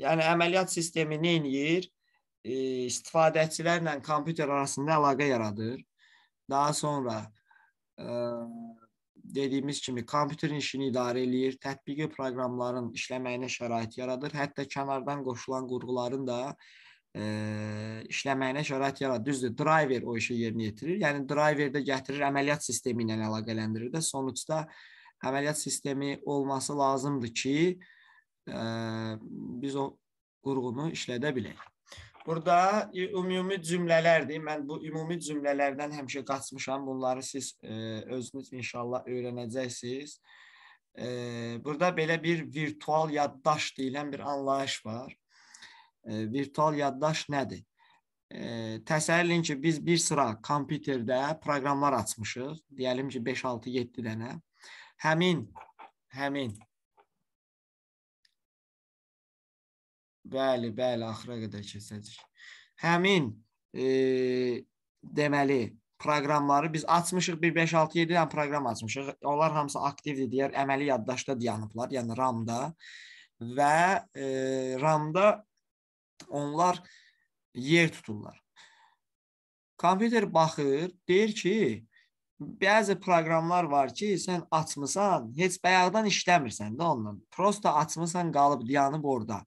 Yəni əməliyyat sistemi nə eləyir? E, istifadəçilərlə kompüter arasında əlaqə yaradır. Daha sonra e, dediyimiz kimi kompüterin işini idarə eləyir, tətbiqi proqramların işləməyinə şərait yaradır. Hətta kənardan qoşulan qurğuların da ə, e, işləməyinə şərait yaradır. Düzdür, driver o işi yerinə yetirir. Yəni driver də gətirir əməliyyat sistemi ilə əlaqələndirir də. Sonuçda əməliyyat sistemi olması lazımdır ki, e, biz o qurğunu işlədə bilək. Burada ümumi cümlələrdir. Mən bu ümumi cümlələrdən həmişə qaçmışam. Bunları siz e, özünüz inşallah öyrənəcəksiniz. E, burada belə bir virtual yaddaş deyilən bir anlayış var. E, virtual yaddaş nədir? E, təsəvvür edin ki, biz bir sıra kompüterdə proqramlar açmışıq. Deyəlim ki, 5, 6, 7 dənə. Həmin həmin Bəli, bəli, axıra qədər keçəcək. Həmin e, deməli proqramları biz açmışıq, 1 5 6 7 dənə proqram açmışıq. Onlar hamısı aktivdir, deyər əməli yaddaşda dayanıblar, yəni RAM-da və e, RAM-da onlar yer tuturlar. Kompüter baxır, deyir ki, bəzi proqramlar var ki, sən açmısan, heç bayaqdan işləmirsən də onunla. Prosta açmısan, qalıb dayanıb orada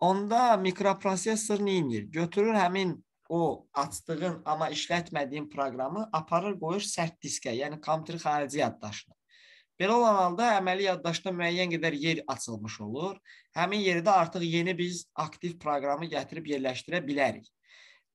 onda mikroprosesor neyinir? Götürür həmin o açdığın, amma işlətmədiyin proqramı aparır qoyur sərt diskə, yəni kompüter xarici yaddaşına. Belə olan halda əməli yaddaşda müəyyən qədər yer açılmış olur. Həmin yerdə artıq yeni biz aktiv proqramı gətirib yerləşdirə bilərik.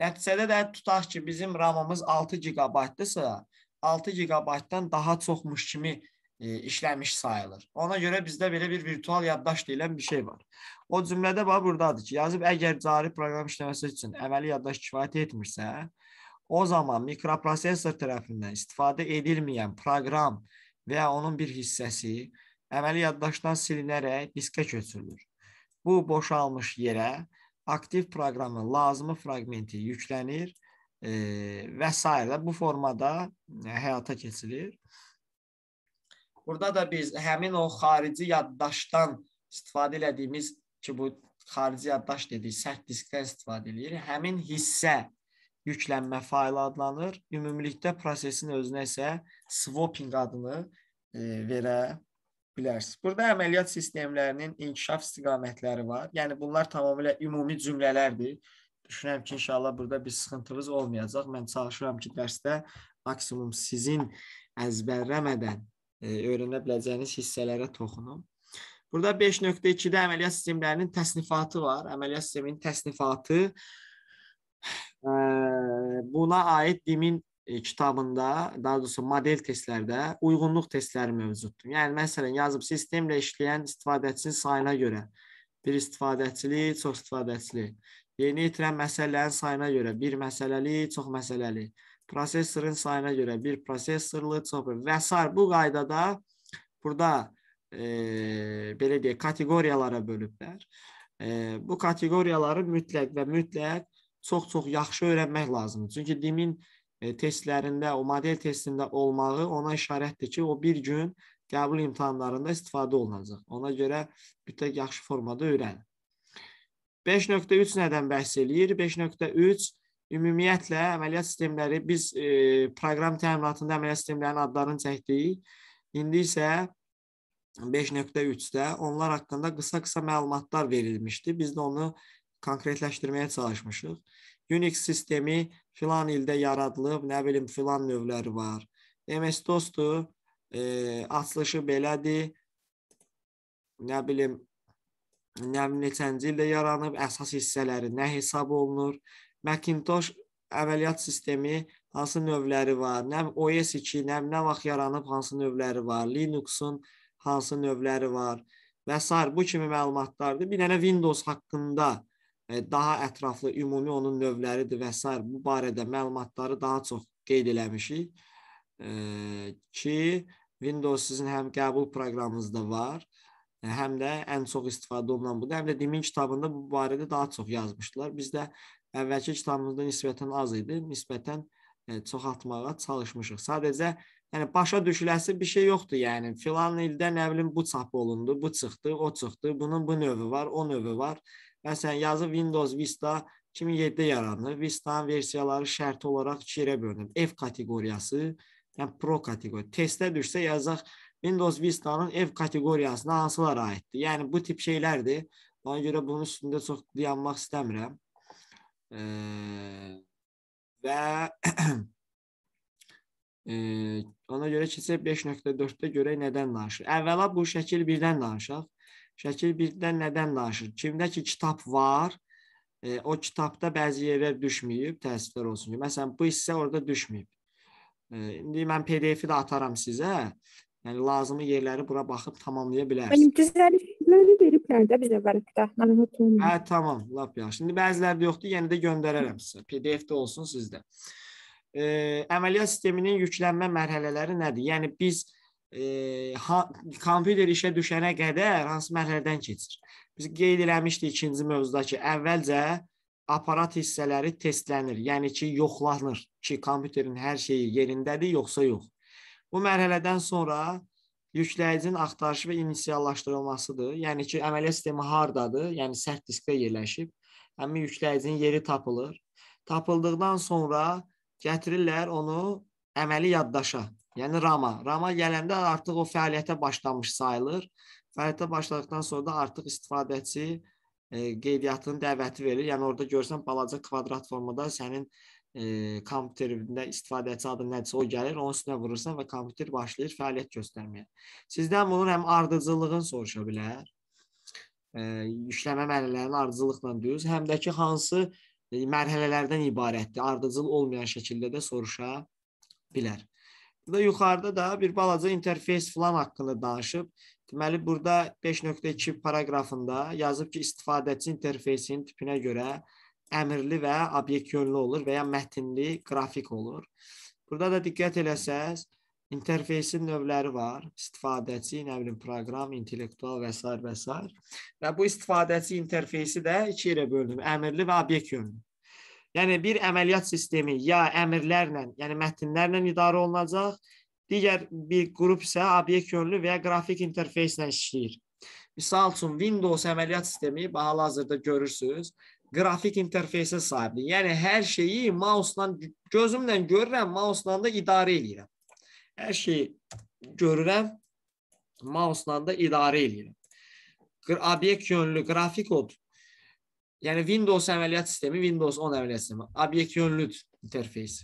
Nəticədə də tutaq ki, bizim RAM-ımız 6 GB-dırsa, 6 GB-dan daha çoxmuş kimi e, işləmiş sayılır. Ona görə bizdə belə bir virtual yaddaş deyilən bir şey var. O cümlədə bax burdadır ki, yazıb əgər cari proqram işləməsi üçün əməli yaddaş kifayət etmirsə, o zaman mikroprosesor tərəfindən istifadə edilməyən proqram və ya onun bir hissəsi əməli yaddaşdan silinərək diskə köçürülür. Bu boşalmış yerə aktiv proqramın lazımi fraqmenti yüklənir e, və s. bu formada həyata keçirilir. Burada da biz həmin o xarici yaddaşdan istifadə elədiyimiz ki, bu xarici yaddaş dedik, sərt diskdən istifadə eləyir. Həmin hissə yüklənmə faylı adlanır. Ümumilikdə prosesin özünə isə swapping adını e, verə bilərsiniz. Burada əməliyyat sistemlərinin inkişaf istiqamətləri var. Yəni bunlar tamamilə ümumi cümlələrdir. Düşünürəm ki, inşallah burada bir sıxıntınız olmayacaq. Mən çalışıram ki, dərsdə maksimum sizin əzbərləmədən E, öyrənə biləcəyiniz hissələrə toxunum. Burada 5.2-də əməliyyat sistemlərinin təsnifatı var. Əməliyyat sisteminin təsnifatı e, buna aid DİM-in e, kitabında, daha doğrusu model testlərdə uyğunluq testləri mövcuddur. Yəni məsələn yazıb sistemlə işləyən istifadəçinin sayına görə bir istifadəçili, çox istifadəçili, yeni itirən məsələlərin sayına görə bir məsələli, çox məsələli, prosesorun sayına görə bir prosesorlu, çoxlu və s. bu qaydada burada e, belə deyək, kateqoriyalara bölüblər. E, bu kateqoriyaları mütləq və mütləq çox-çox yaxşı öyrənmək lazımdır. Çünki DIM-in e, testlərində, o model testində olmağı ona işarətdir ki, o bir gün qəbul imtahanlarında istifadə olunacaq. Ona görə mütləq yaxşı formada öyrənin. 5.3 nədən bəhs eləyir? 5.3 Ümumiyyətlə əməliyyat sistemləri biz e, proqram təminatında əməliyyat sistemlərinin adlarını çəkdik. İndi isə 5.3-də onlar haqqında qısa-qısa məlumatlar verilmişdi. Biz də onu konkretləşdirməyə çalışmışıq. Unix sistemi filan ildə yaradılıb, nə bilim filan növləri var. MS-DOS-dur, e, açılışı belədir. Nə bilim nə neçənci ildə yaranıb, əsas hissələri nə hesab olunur, Macintosh əməliyyat sistemi hansı növləri var, nə OS 2, nə, nə vaxt yaranıb, hansı növləri var, Linux-un hansı növləri var və s. bu kimi məlumatlardır. Bir dənə Windows haqqında e, daha ətraflı ümumi onun növləridir və s. bu barədə məlumatları daha çox qeyd eləmişik e, ki, Windows sizin həm qəbul proqramınızda var, e, həm də ən çox istifadə olunan budur. Həm də Dimin kitabında bu barədə daha çox yazmışdılar. Biz də əvvəlki kitabımızda nisbətən az idi. Nisbətən e, çoxaltmağa çalışmışıq. Sadəcə yəni başa düşüləsi bir şey yoxdur. Yəni filan ildə nə bilim bu çap olundu, bu çıxdı, o çıxdı, bunun bu növü var, o növü var. Məsələn, yazı Windows Vista 2007-də yaranır. Vista'nın versiyaları şərti olaraq 2-yə bölünür. F kateqoriyası, yəni Pro kateqoriyası. Testə düşsə yazacaq Windows Vista'nın F kateqoriyasına hansılar aiddir? Yəni bu tip şeylərdir. Ona görə bunun üstündə çox dayanmaq istəmirəm və Ə, ona görə keçək 5.4-də görək nədən danışır. Əvvəla bu şəkil 1-dən danışaq. Şəkil 1-dən nədən danışır? Kimdə ki kitab var, ə, o kitabda bəzi yerlər düşməyib, təəssüflər olsun ki, məsələn bu hissə orada düşməyib. Ə, indi mən PDF-i də ataram sizə. Yəni lazımi yerləri bura baxıb tamamlaya bilərsiniz. Mənim düzəlib göndər də biz əvvəllikdə. Narahat olma. Hə, tamam, lap yaxşı. İndi bəzilərdə yoxdur, yenə də göndərərəm sizə. PDF-də olsun sizdə. E, əməliyyat sisteminin yüklənmə mərhələləri nədir? Yəni biz e, ha, kompüter işə düşənə qədər hansı mərhələdən keçir? Biz qeyd eləmişdik ikinci mövzudakı əvvəlcə aparat hissələri testlənir, yəni ki, yoxlanır ki, kompüterin hər şeyi yerindədir yoxsa yox. Bu mərhələdən sonra yükləyicinin axtarışı və inisiallaşdırılmasıdır. Yəni ki, əməliyyat sistemi hardadır? Yəni sərt diskdə yerləşib. Həmin yükləyicinin yeri tapılır. Tapıldıqdan sonra gətirirlər onu əməli yaddaşa, yəni rama. Rama gələndə artıq o fəaliyyətə başlamış sayılır. Fəaliyyətə başladıqdan sonra da artıq istifadəçi e, qeydiyyatının dəvəti verir. Yəni orada görsən balaca kvadrat formada sənin e, kompüterində istifadəçi adı nədirsə o gəlir, onun üstünə vurursan və kompüter başlayır fəaliyyət göstərməyə. Sizdən bunun həm ardıcıllığını soruşa bilər. E, yükləmə mərhələlərinin ardıcıllıqla düz, həm də ki hansı e, mərhələlərdən ibarətdir, ardıcıl olmayan şəkildə də soruşa bilər. Burada yuxarıda da bir balaca interfeys falan haqqında danışıb. Deməli burada 5.2 paraqrafında yazıb ki, istifadəçi interfeysin tipinə görə əmrli və obyekt yönlü olur və ya mətnli qrafik olur. Burada da diqqət eləsəz, interfeysin növləri var. İstifadəçi, nə bilim, proqram, intellektual və s. və s. Və bu istifadəçi interfeysi də iki yerə bölünür: əmrli və obyekt yönlü. Yəni bir əməliyyat sistemi ya əmrlərlə, yəni mətnlərlə idarə olunacaq, digər bir qrup isə obyekt yönlü və ya qrafik interfeyslə işləyir. Misal üçün Windows əməliyyat sistemi hal-hazırda görürsüz, qrafik interfeysə sahibdir. Yəni hər şeyi mausla gözümlə görürəm, mausla da idarə eləyirəm. Hər şeyi görürəm, mausla da idarə eləyirəm. Obyekt yönlü qrafik odur. Yəni Windows əməliyyat sistemi, Windows 10 əməliyyat sistemi, obyekt yönlü interfeys.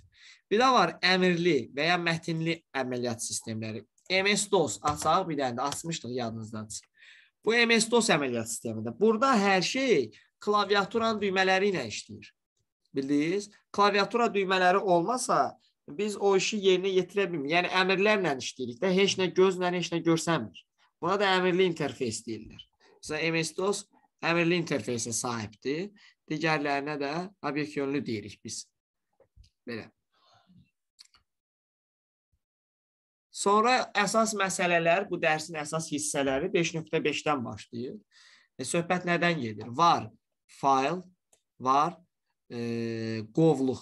Bir də var əmrli və ya mətinli əməliyyat sistemləri. MS-DOS açaq bir dənə də açmışdıq yadınızdan çıxır. Bu MS-DOS əməliyyat sistemidir. Burada hər şey klaviaturanın düymələri ilə işləyir. Bildiniz? Klaviatura düymələri olmasa biz o işi yerinə yetirə bilmirik. Yəni əmrlərlə işləyirik də heç nə gözlə, heç nə görsənmir. Buna da əmrli interfeys deyirlər. Məsələn MS-DOS əmrli interfeysə sahibdir. Digərlərinə də obyekt yönlü deyirik biz. Belə. Sonra əsas məsələlər, bu dərsin əsas hissələri 5.5-dən başlayır. E, söhbət nədən gedir? Var fayl var, e, qovluq.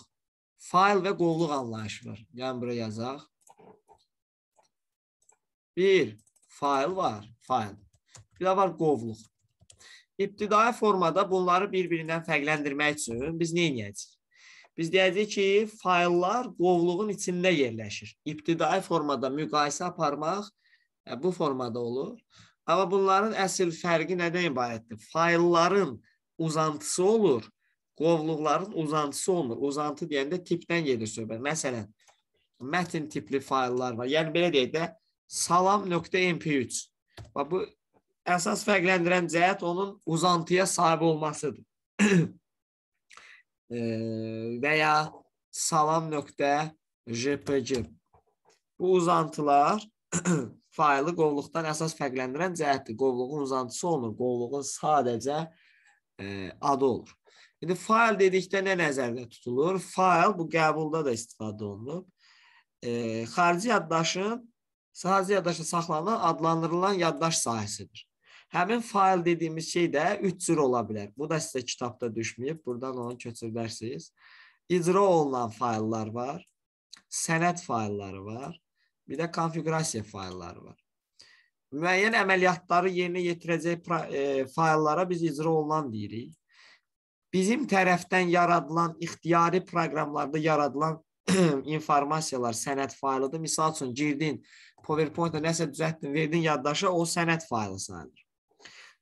Fayl və qovluq anlayışı var. Yəni, bura yazaq. Bir fayl var, fayl. Bir də var qovluq. İbtidai formada bunları bir-birindən fərqləndirmək üçün biz neyinəyəcəyik? Biz deyəcəyik ki, fayllar qovluğun içində yerləşir. İbtidai formada müqayisə aparmaq e, bu formada olur. Amma bunların əsl fərqi nədən ibarətdir? Faylların uzantısı olur. Qovluqların uzantısı olmur. Uzantı deyəndə tipdən gedir söhbət. Məsələn, mətn tipli fayllar var. Yəni belə deyək də salam.mp3. Bax bu əsas fərqləndirən cəhət onun uzantıya sahib olmasıdır. e, və ya salam.jpg. Bu uzantılar faylı qovluqdan əsas fərqləndirən cəhətdir. Qovluğun uzantısı olmur. Qovluğun sadəcə e, adı olur. İndi fail dedikdə nə nəzərdə tutulur? Fail bu qəbulda da istifadə olunub. E, xarici yaddaşın xarici yaddaşda saxlanılan adlandırılan yaddaş sahəsidir. Həmin fail dediyimiz şey də 3 cür ola bilər. Bu da sizə kitabda düşməyib, burdan onu köçürlərsiniz. İcra olunan faillar var, sənəd failları var, bir də konfiqurasiya failları var müəyyən əməliyyatları yerinə yetirəcək e, fayllara biz icra olunan deyirik. Bizim tərəfdən yaradılan ixtiyari proqramlarda yaradılan informasiyalar sənəd faylıdır. Məsəl üçün girdin PowerPoint-də nəsə düzəltdin, verdin yaddaşa, o sənəd faylı sayılır.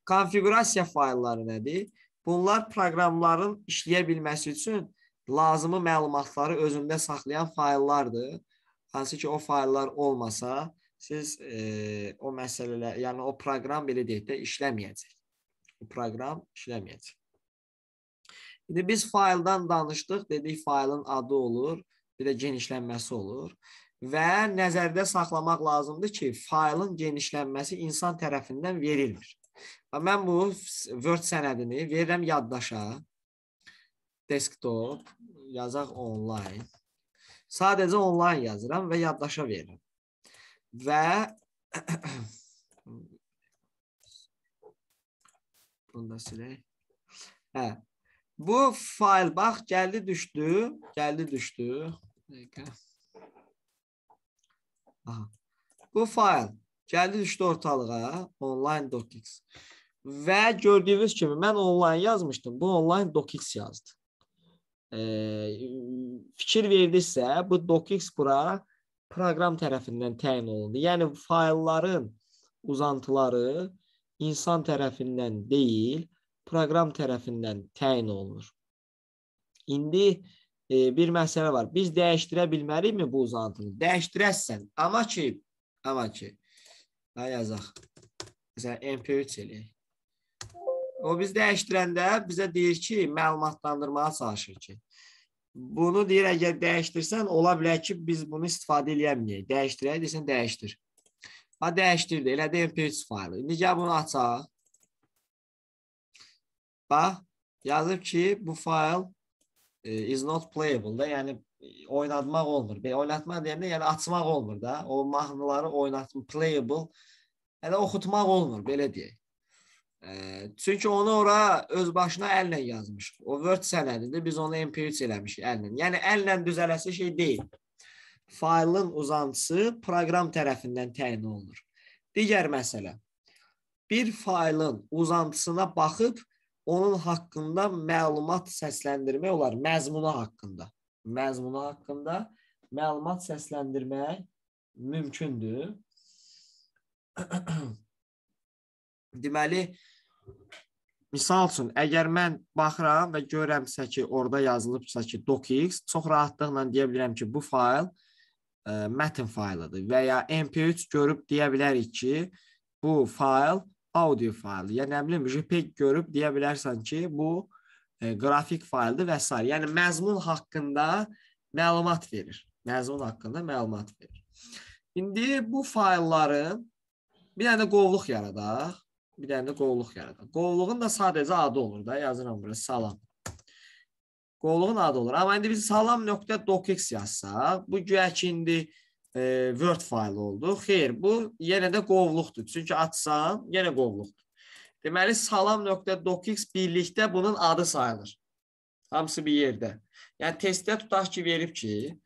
Konfiqurasiya faylları nədir? Bunlar proqramların işləyə bilməsi üçün lazımi məlumatları özündə saxlayan fayllardır. Hansı ki, o fayllar olmasa, siz e, o məsələlər, yəni o proqram belə deyək də işləməyəcək. Bu proqram işləməyəcək. İndi biz fayldan danışdıq, dedik faylın adı olur, bir də genişlənməsi olur və nəzərdə saxlamaq lazımdır ki, faylın genişlənməsi insan tərəfindən verilmir. Və mən bu Word sənədini verirəm yaddaşa. Desktop, yazaq onlayn. Sadəcə onlayn yazıram və yaddaşa verirəm. Və bunu da silək. Hə. Bu fail bax gəldi düşdü, gəldi düşdü. Dəqiqə. Aha. Bu fail gəldi düşdü ortalığa online.x. Və gördüyünüz kimi mən onlayn yazmışdım. Bu onlayn .x yazdı. E, fikir verdinizsə, bu .x bura proqram tərəfindən təyin olundu. Yəni faylların uzantıları insan tərəfindən deyil, proqram tərəfindən təyin olunur. İndi e, bir məsələ var. Biz dəyişdirə bilmərikmi bu uzantını? Dəyişdirəsən, amma ki, amma ki. Ay yazaq. Məsələn, MP3 eləyək. O biz dəyişdirəndə bizə deyir ki, məlumatlandırmağa çalışır ki, Bunu deyir, əgər dəyişdirsən, ola bilər ki, biz bunu istifadə eləməyək. Dəyişdirək desən, dəyişdir. Ha, dəyişdirdi. Elədi mp3 faylı. İndi gəl bunu açaq. Bax, yazıb ki, bu fayl e, is not playable da, yəni oynatmaq olmur. Belə oynatmaq deyəndə, yəni açmaq olmur da. O mahnıları oynatmaq, playable, hələ yəni oxutmaq olmur, belə deyək. E, çünki onu ora öz başına əllə yazmışıq. O Word sənədidir, biz onu MP3 eləmişik əllə. Yəni əllə düzələsi şey deyil. Faylın uzantısı proqram tərəfindən təyin olunur. Digər məsələ. Bir faylın uzantısına baxıb onun haqqında məlumat səsləndirmək olar, məzmunu haqqında. Məzmunu haqqında məlumat səsləndirmək mümkündür. Deməli, misal üçün, əgər mən baxıram və görəmsə ki, orada yazılıbsa ki, docx, çox rahatlıqla deyə bilirəm ki, bu fayl ə, e, mətn faylıdır və ya mp3 görüb deyə bilərik ki, bu fayl audio faylı. Yəni nə bilim, JPEG görüb deyə bilərsən ki, bu ə, e, qrafik fayldır və s. Yəni məzmun haqqında məlumat verir. Məzmun haqqında məlumat verir. İndi bu faylları bir dənə qovluq yaradaq bir dənə də qovluq yaradır. Qovluğun da sadəcə adı olur da. Yazıram bura salam. Qovluğun adı olur. Amma indi biz salam.docx yazsaq, bu güya ki indi e, Word faylı oldu. Xeyr, bu yenə də qovluqdur. Çünki açsan yenə qovluqdur. Deməli salam.docx birlikdə bunun adı sayılır. Hamısı bir yerdə. Yəni testdə tutaq ki, verib ki,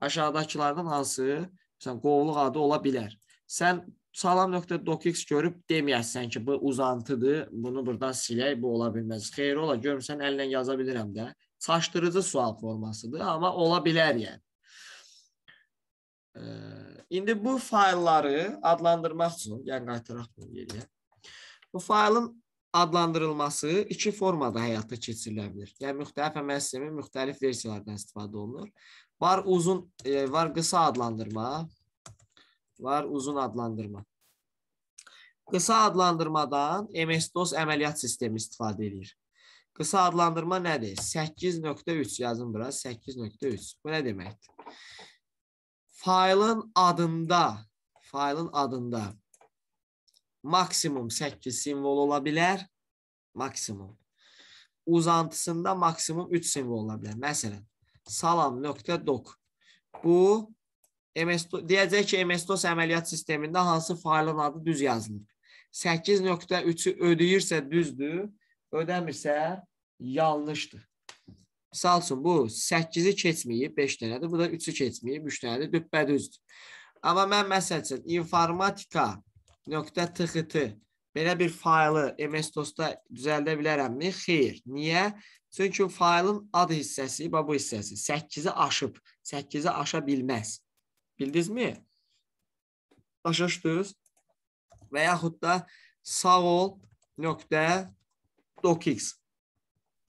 aşağıdakılardan hansı, məsələn, qovluq adı ola bilər. Sən salam.docx görüb deməyəsən ki, bu uzantıdır, bunu burdan silək, bu ola bilməz. Xeyr ola, görmüsən əllə yaza bilirəm də. Çaşdırıcı sual formasıdır, amma ola bilər yəni. İndi bu faylları adlandırmaq üçün, yəni qaytaraq bunu geriyə. Bu faylın adlandırılması iki formada həyata keçirilə bilər. Yəni müxtəlif əməl sistemi müxtəlif versiyalardan istifadə olunur. Var uzun, e, var qısa adlandırma, var uzun adlandırma. Qısa adlandırmadan MS-DOS əməliyyat sistemi istifadə edir. Qısa adlandırma nədir? 8.3 yazın bura. 8.3. Bu nə deməkdir? Faylın adında, faylın adında maksimum 8 simvol ola bilər. Maksimum. Uzantısında maksimum 3 simvol ola bilər. Məsələn, salam.doc. Bu MS deyəcək ki, MS-DOS əməliyyat sistemində hansı faylın adı düz yazılır. 8.3-ü ödəyirsə düzdür, ödəmirsə yanlışdır. Misal üçün bu 8-i keçməyib, 5 dənədir. Bu da 3-ü keçməyib, 3 dənədir. Düppədüzdür. Amma mən məsəl üçün informatika.txt belə bir faylı MS-DOS-da düzəldə bilərəmmi? Xeyr. Niyə? Çünki faylın ad hissəsi və bu hissəsi 8-i aşıb, 8-i aşa bilməz. Bildinizmi? Başa düşdünüz? Və yaxud da sağ ol nöqtə docx.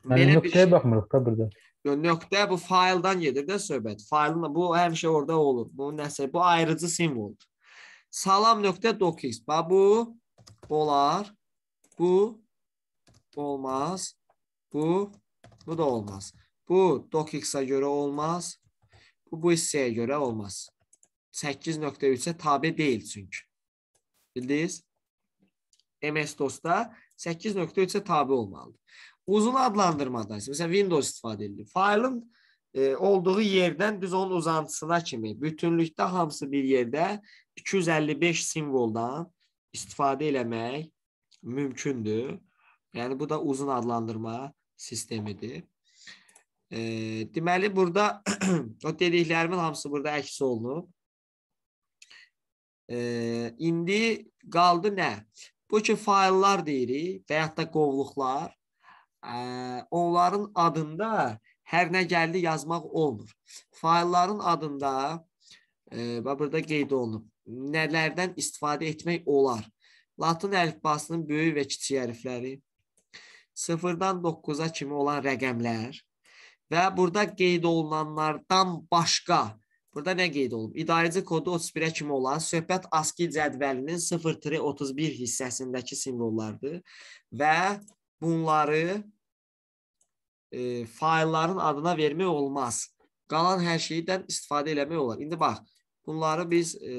Belə yəni, nöqtəyə şey... baxmırıq da burada. Yo, nöqtə bu fayldan gedir də söhbət. Faylın bu həmişə şey orada olur. Bu nəsə bu ayrıcı simvoldur. Salam nöqtə docx. Bax bu olar. Bu olmaz. Bu bu da olmaz. Bu docx-a görə olmaz. Bu bu hissəyə görə olmaz. 8.3-ə tabe deyil çünki. Bildiniz? MS DOS-da 8.3-ə tabe olmalıdır. Uzun adlandırmada isə məsələn Windows istifadə edilir. Faylın e, olduğu yerdən düz onun uzantısına kimi bütünlükdə hamısı bir yerdə 255 simvoldan istifadə eləmək mümkündür. Yəni bu da uzun adlandırma sistemidir. E, deməli burada o dediklərimin hamısı burada əks olunub. E, indi qaldı nə? Bu ki, fayllar deyirik və yaxud da qovluqlar. E, onların adında hər nə gəldi yazmaq olmur. Faylların adında e, burada qeyd olunub. Nələrdən istifadə etmək olar? Latın əlifbasının böyük və kiçik hərfləri, 0-dan 9-a kimi olan rəqəmlər və burada qeyd olunanlardan başqa Burada nə qeyd olub? İdarəci kodu 31-ə kimi olan söhbət ASCII cədvəlinin 0-31 hissəsindəki simvollardır və bunları e, faylların adına vermək olmaz. Qalan hər şeydən istifadə eləmək olar. İndi bax, bunları biz e,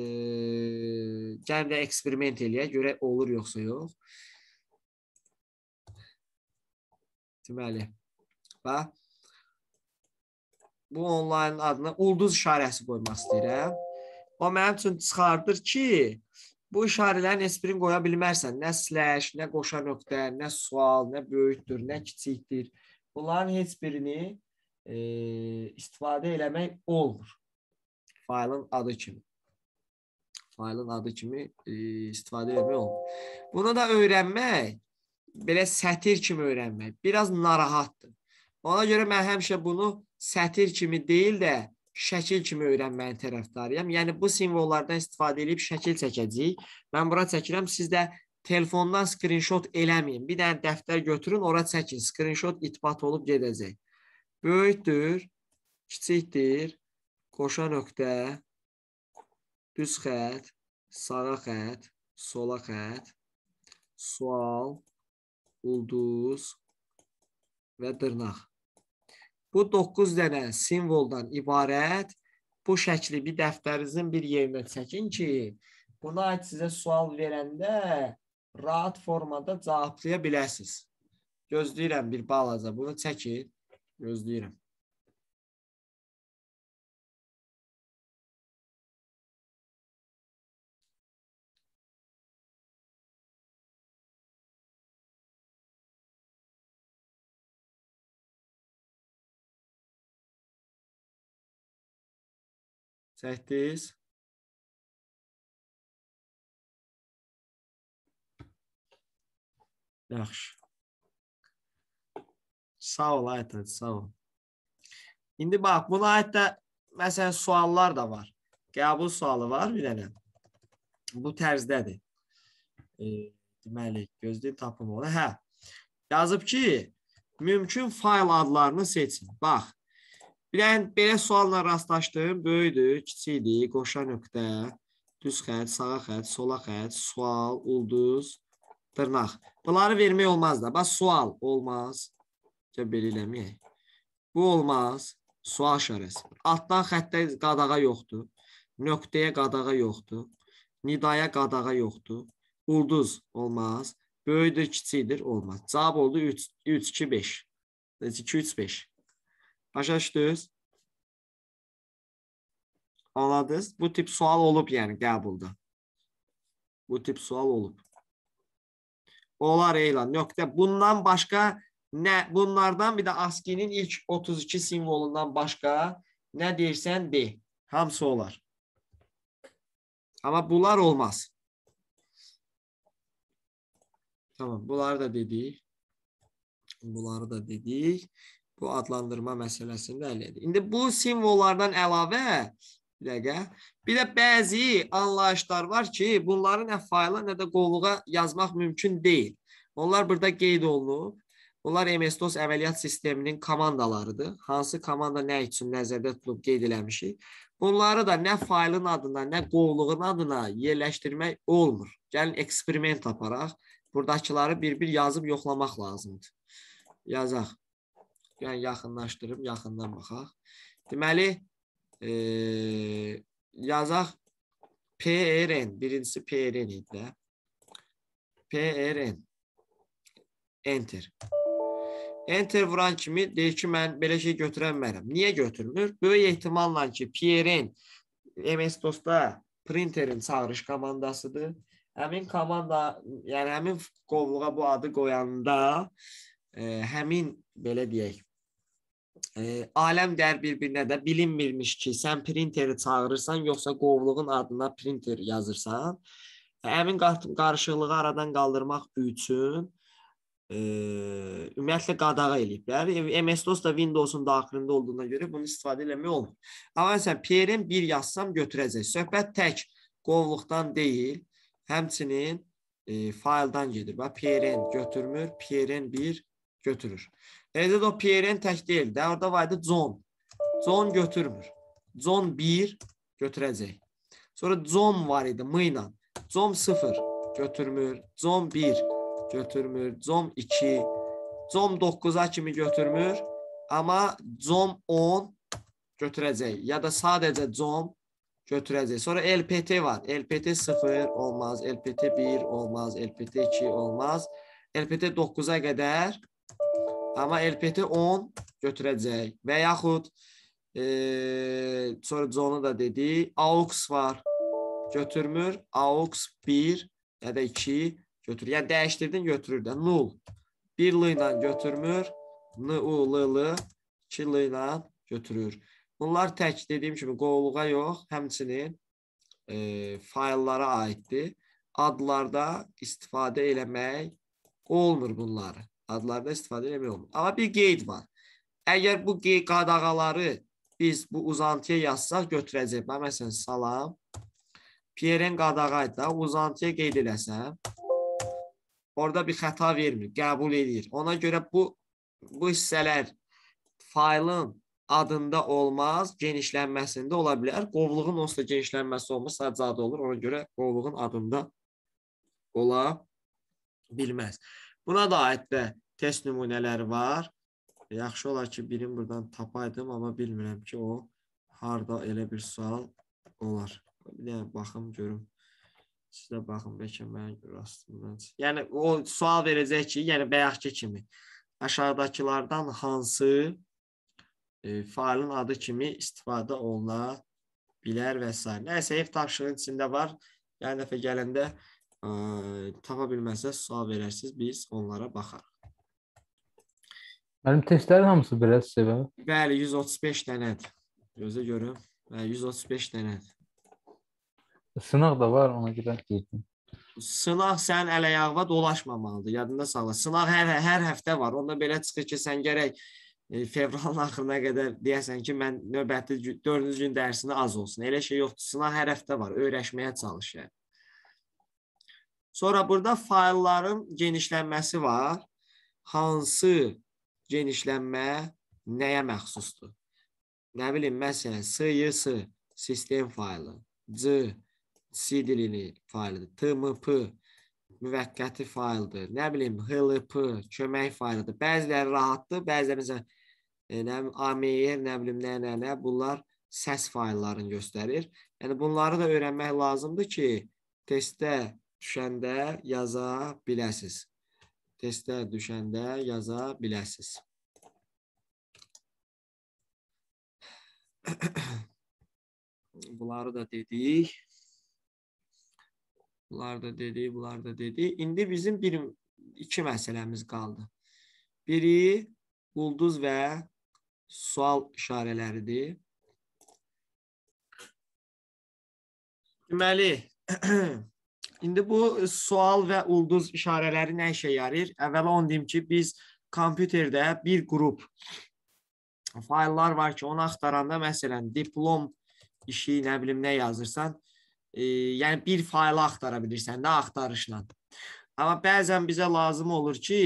gəlin də eksperiment eləyək, görək olur yoxsa yox. Deməli, bax, bu onlayn adına ulduz işarəsi qoymaq istəyirəm. O mənim üçün çıxardır ki, bu işarələrin esprin qoya bilmərsən. Nə slash, nə qoşa nöqtə, nə sual, nə böyükdür, nə kiçikdir. Bunların heç birini e, istifadə eləmək olmur. Faylın adı kimi. Faylın adı kimi e, istifadə etmək olmur. Bunu da öyrənmək belə sətir kimi öyrənmək biraz narahatdır. Ona görə mən həmişə bunu sətir kimi deyil də şəkil kimi öyrənməyin tərəfdarıyam. Yəni bu simvollardan istifadə edib şəkil çəkəcəyik. Mən bura çəkirəm, siz də telefondan skrinshot eləməyin. Bir dənə dəftər götürün, ora çəkin. Skrinshot itbat olub gedəcək. Böyükdür, kiçikdir, qoşa nöqtə, düz xətt, sağa xətt, sola xətt, sual, ulduz və dırnaq. Bu 9 dənə simvoldan ibarət bu şəkli bir dəftərinizin bir yerinə çəkin ki, buna aid sizə sual verəndə rahat formada cavablaya biləsiniz. Gözləyirəm bir balaca bunu çəkin. Gözləyirəm. Certeza. Yaxşı. Sağ ol, Aytad, sağ ol. İndi bax, buna aid də, məsələn, suallar da var. Qəbul sualı var bir dənə. Bu tərzdədir. E, deməli, gözləyib tapım onu. Hə, yazıb ki, mümkün fayl adlarını seçin. Bax, Bilən belə sualla rastlaşdım. Böyüdü, kiçikdi, qoşa nöqtə, düz xətt, sağa xətt, sola xətt, sual, ulduz, dırnaq. Bunları vermək olmaz da. Bax sual olmaz. Gəl belə eləməyək. Bu olmaz. Sual işarəsi. Altdan xəttə qadağa yoxdur. Nöqtəyə qadağa yoxdur. Nidaya qadağa yoxdur. Ulduz olmaz. Böyüdür, kiçikdir, olmaz. Cavab oldu 3 2 5. 2 3 5. Başa düşdünüz? Anladınız? Bu tip sual olub yəni qəbulda. Bu tip sual olub. Olar elan. Nöqtə. Bundan başqa nə? Bunlardan bir də ASCII-nin ilk 32 simvolundan başqa nə deyirsən de. Hamısı olar. Ama bunlar olmaz. Tamam, bunları da dedik. Bunları da dedik. bu adlandırma məsələsində əllədir. İndi bu simvollardan əlavə bir dəqiqə, bir də bəzi anlayışlar var ki, bunları nə fayla, nə də qovluğa yazmaq mümkün deyil. Onlar burada qeyd olunub. Bunlar MS-DOS əməliyyat sisteminin komandalarıdır. Hansı komanda nə üçün nəzərdə tutulub qeyd eləmişik. Bunları da nə faylın adına, nə qovluğun adına yerləşdirmək olmur. Gəlin eksperiment aparaq. Buradakıları bir-bir yazıb yoxlamaq lazımdır. Yazaq. Yəni, yaxınlaşdırıb, yaxından baxaq. Deməli, e, yazaq PRN, birincisi PRN idi də. PRN. Enter. Enter vuran kimi deyir ki, mən belə şey götürən mənəm. Niyə götürmür? Böyük ehtimalla ki, PRN MS-DOS-da printerin çağırış komandasıdır. Həmin komanda, yəni həmin qovluğa bu adı qoyanda, ə, e, həmin, belə deyək, e, aləm dər bir-birinə də bilinmirmiş ki, sən printeri çağırırsan, yoxsa qovluğun adına printer yazırsan. Həmin qarışıqlığı aradan qaldırmaq üçün e, ümumiyyətlə qadağa eləyiblər. E, MS-DOS da Windows-un daxilində olduğuna görə bunu istifadə eləmək olmur. Amma sən PRM 1 yazsam götürəcək. Söhbət tək qovluqdan deyil, həmçinin e, fayldan gedir. Bax PRN götürmür, PRN 1 götürür. Eləcə də o Pierre-in tək deyil də, orada var idi John. John götürmür. John 1 götürəcək. Sonra John var idi m ilə. John 0 götürmür. John 1 götürmür. John 2 John 9-a kimi götürmür. Amma John 10 götürəcək. Ya da sadəcə John götürəcək. Sonra LPT var. LPT 0 olmaz, LPT 1 olmaz, LPT 2 olmaz. LPT 9-a qədər Amma LPT 10 götürəcək. Və yaxud e, Corizonu da dedik, AUX var, götürmür. AUX 1 ya da 2 götürür. Yəni dəyişdirdin, götürür də. Null. 1 l ilə götürmür. N, U, L, L. 2 l ilə götürür. Bunlar tək dediyim kimi qovluğa yox, həmçinin e, fayllara aiddir. Adlarda istifadə eləmək olmur bunları adlarından istifadə eləmək olmur. Amma bir qeyd var. Əgər bu qadağaları biz bu uzantıya yazsaq götürəcək. Mən məsələn salam Pierre-in qadağaydı da uzantıya qeyd eləsəm orada bir xəta vermir, qəbul edir. Ona görə bu bu hissələr faylın adında olmaz, genişlənməsində ola bilər. Qovluğun onsuz da genişlənməsi olmaz, sadəcə adı olur. Ona görə qovluğun adında ola bilməz. Buna da aid də test nümunələri var. Yaxşı olar ki, birini buradan tapaydım, amma bilmirəm ki, o harda elə bir sual olar. Bir dənə baxım görüm. Siz də baxın bəlkə mən rastımdan. Yəni o sual verəcək ki, yəni bayaqki kimi aşağıdakılardan hansı e, failin adı kimi istifadə oluna bilər və s. Nəsə ev tapşırığının içində var. Yəni dəfə gələndə ə, tapa bilməsəz sual verərsiniz, biz onlara baxarıq. Mənim testlərin hamısı belə sevə. Bəli, 135 dənədir. Gözə görüm. Bəli, 135 dənədir. Sınaq da var ona görə dedim. Sınaq sənin əl-ayağına dolaşmamalıdır. Yadında saxla. Sınaq hər hər həftə var. Onda belə çıxır ki, sən gərək e, fevralın axırına qədər deyəsən ki, mən növbəti 4-cü gün dərsini az olsun. Elə şey yoxdur. Sınaq hər həftə var. Öyrəşməyə çalış yəni. Sonra burada faylların genişlənməsi var. Hansı genişlənmə nəyə məxsusdur? Nə bilim, məsələn, SYS sistem faylı, C C dilini faylıdır, TMP müvəqqəti fayldır, nə bilim, HLP kömək faylıdır. Bəziləri rahatdır, bəziləri məsələn, e, nə bilim, AMR, e, nə bilim, nə, nə, nə, bunlar səs fayllarını göstərir. Yəni bunları da öyrənmək lazımdır ki, testdə düşəndə yaza biləsiz. Testə düşəndə yaza biləsiz. Bunları da dedik. Bunlar da dedi, bunlar da dedi. İndi bizim bir, iki məsələmiz qaldı. Biri ulduz və sual işarələridir. Deməli, İndi bu sual və ulduz işarələri nə işə yarayır? Əvvəla onu deyim ki, biz kompüterdə bir qrup fayllar var ki, onu axtaranda məsələn diplom işi, nə bilim nə yazırsan, e, yəni bir faylı axtara bilirsən də axtarışla. Amma bəzən bizə lazım olur ki,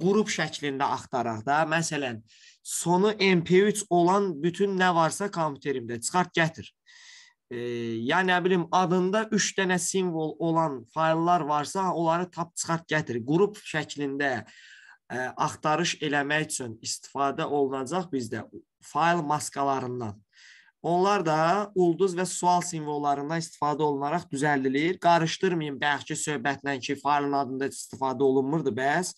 qrup şəklində axtaraq da. Məsələn, sonu MP3 olan bütün nə varsa kompüterimdə çıxart gətir e, ya nə bilim adında 3 dənə simvol olan fayllar varsa, onları tap çıxart gətir. Qrup şəklində ə, e, axtarış eləmək üçün istifadə olunacaq bizdə fayl maskalarından. Onlar da ulduz və sual simvollarından istifadə olunaraq düzəldilir. Qarışdırmayın bayaqki söhbətlə ki, faylın adında istifadə olunmurdu, bəs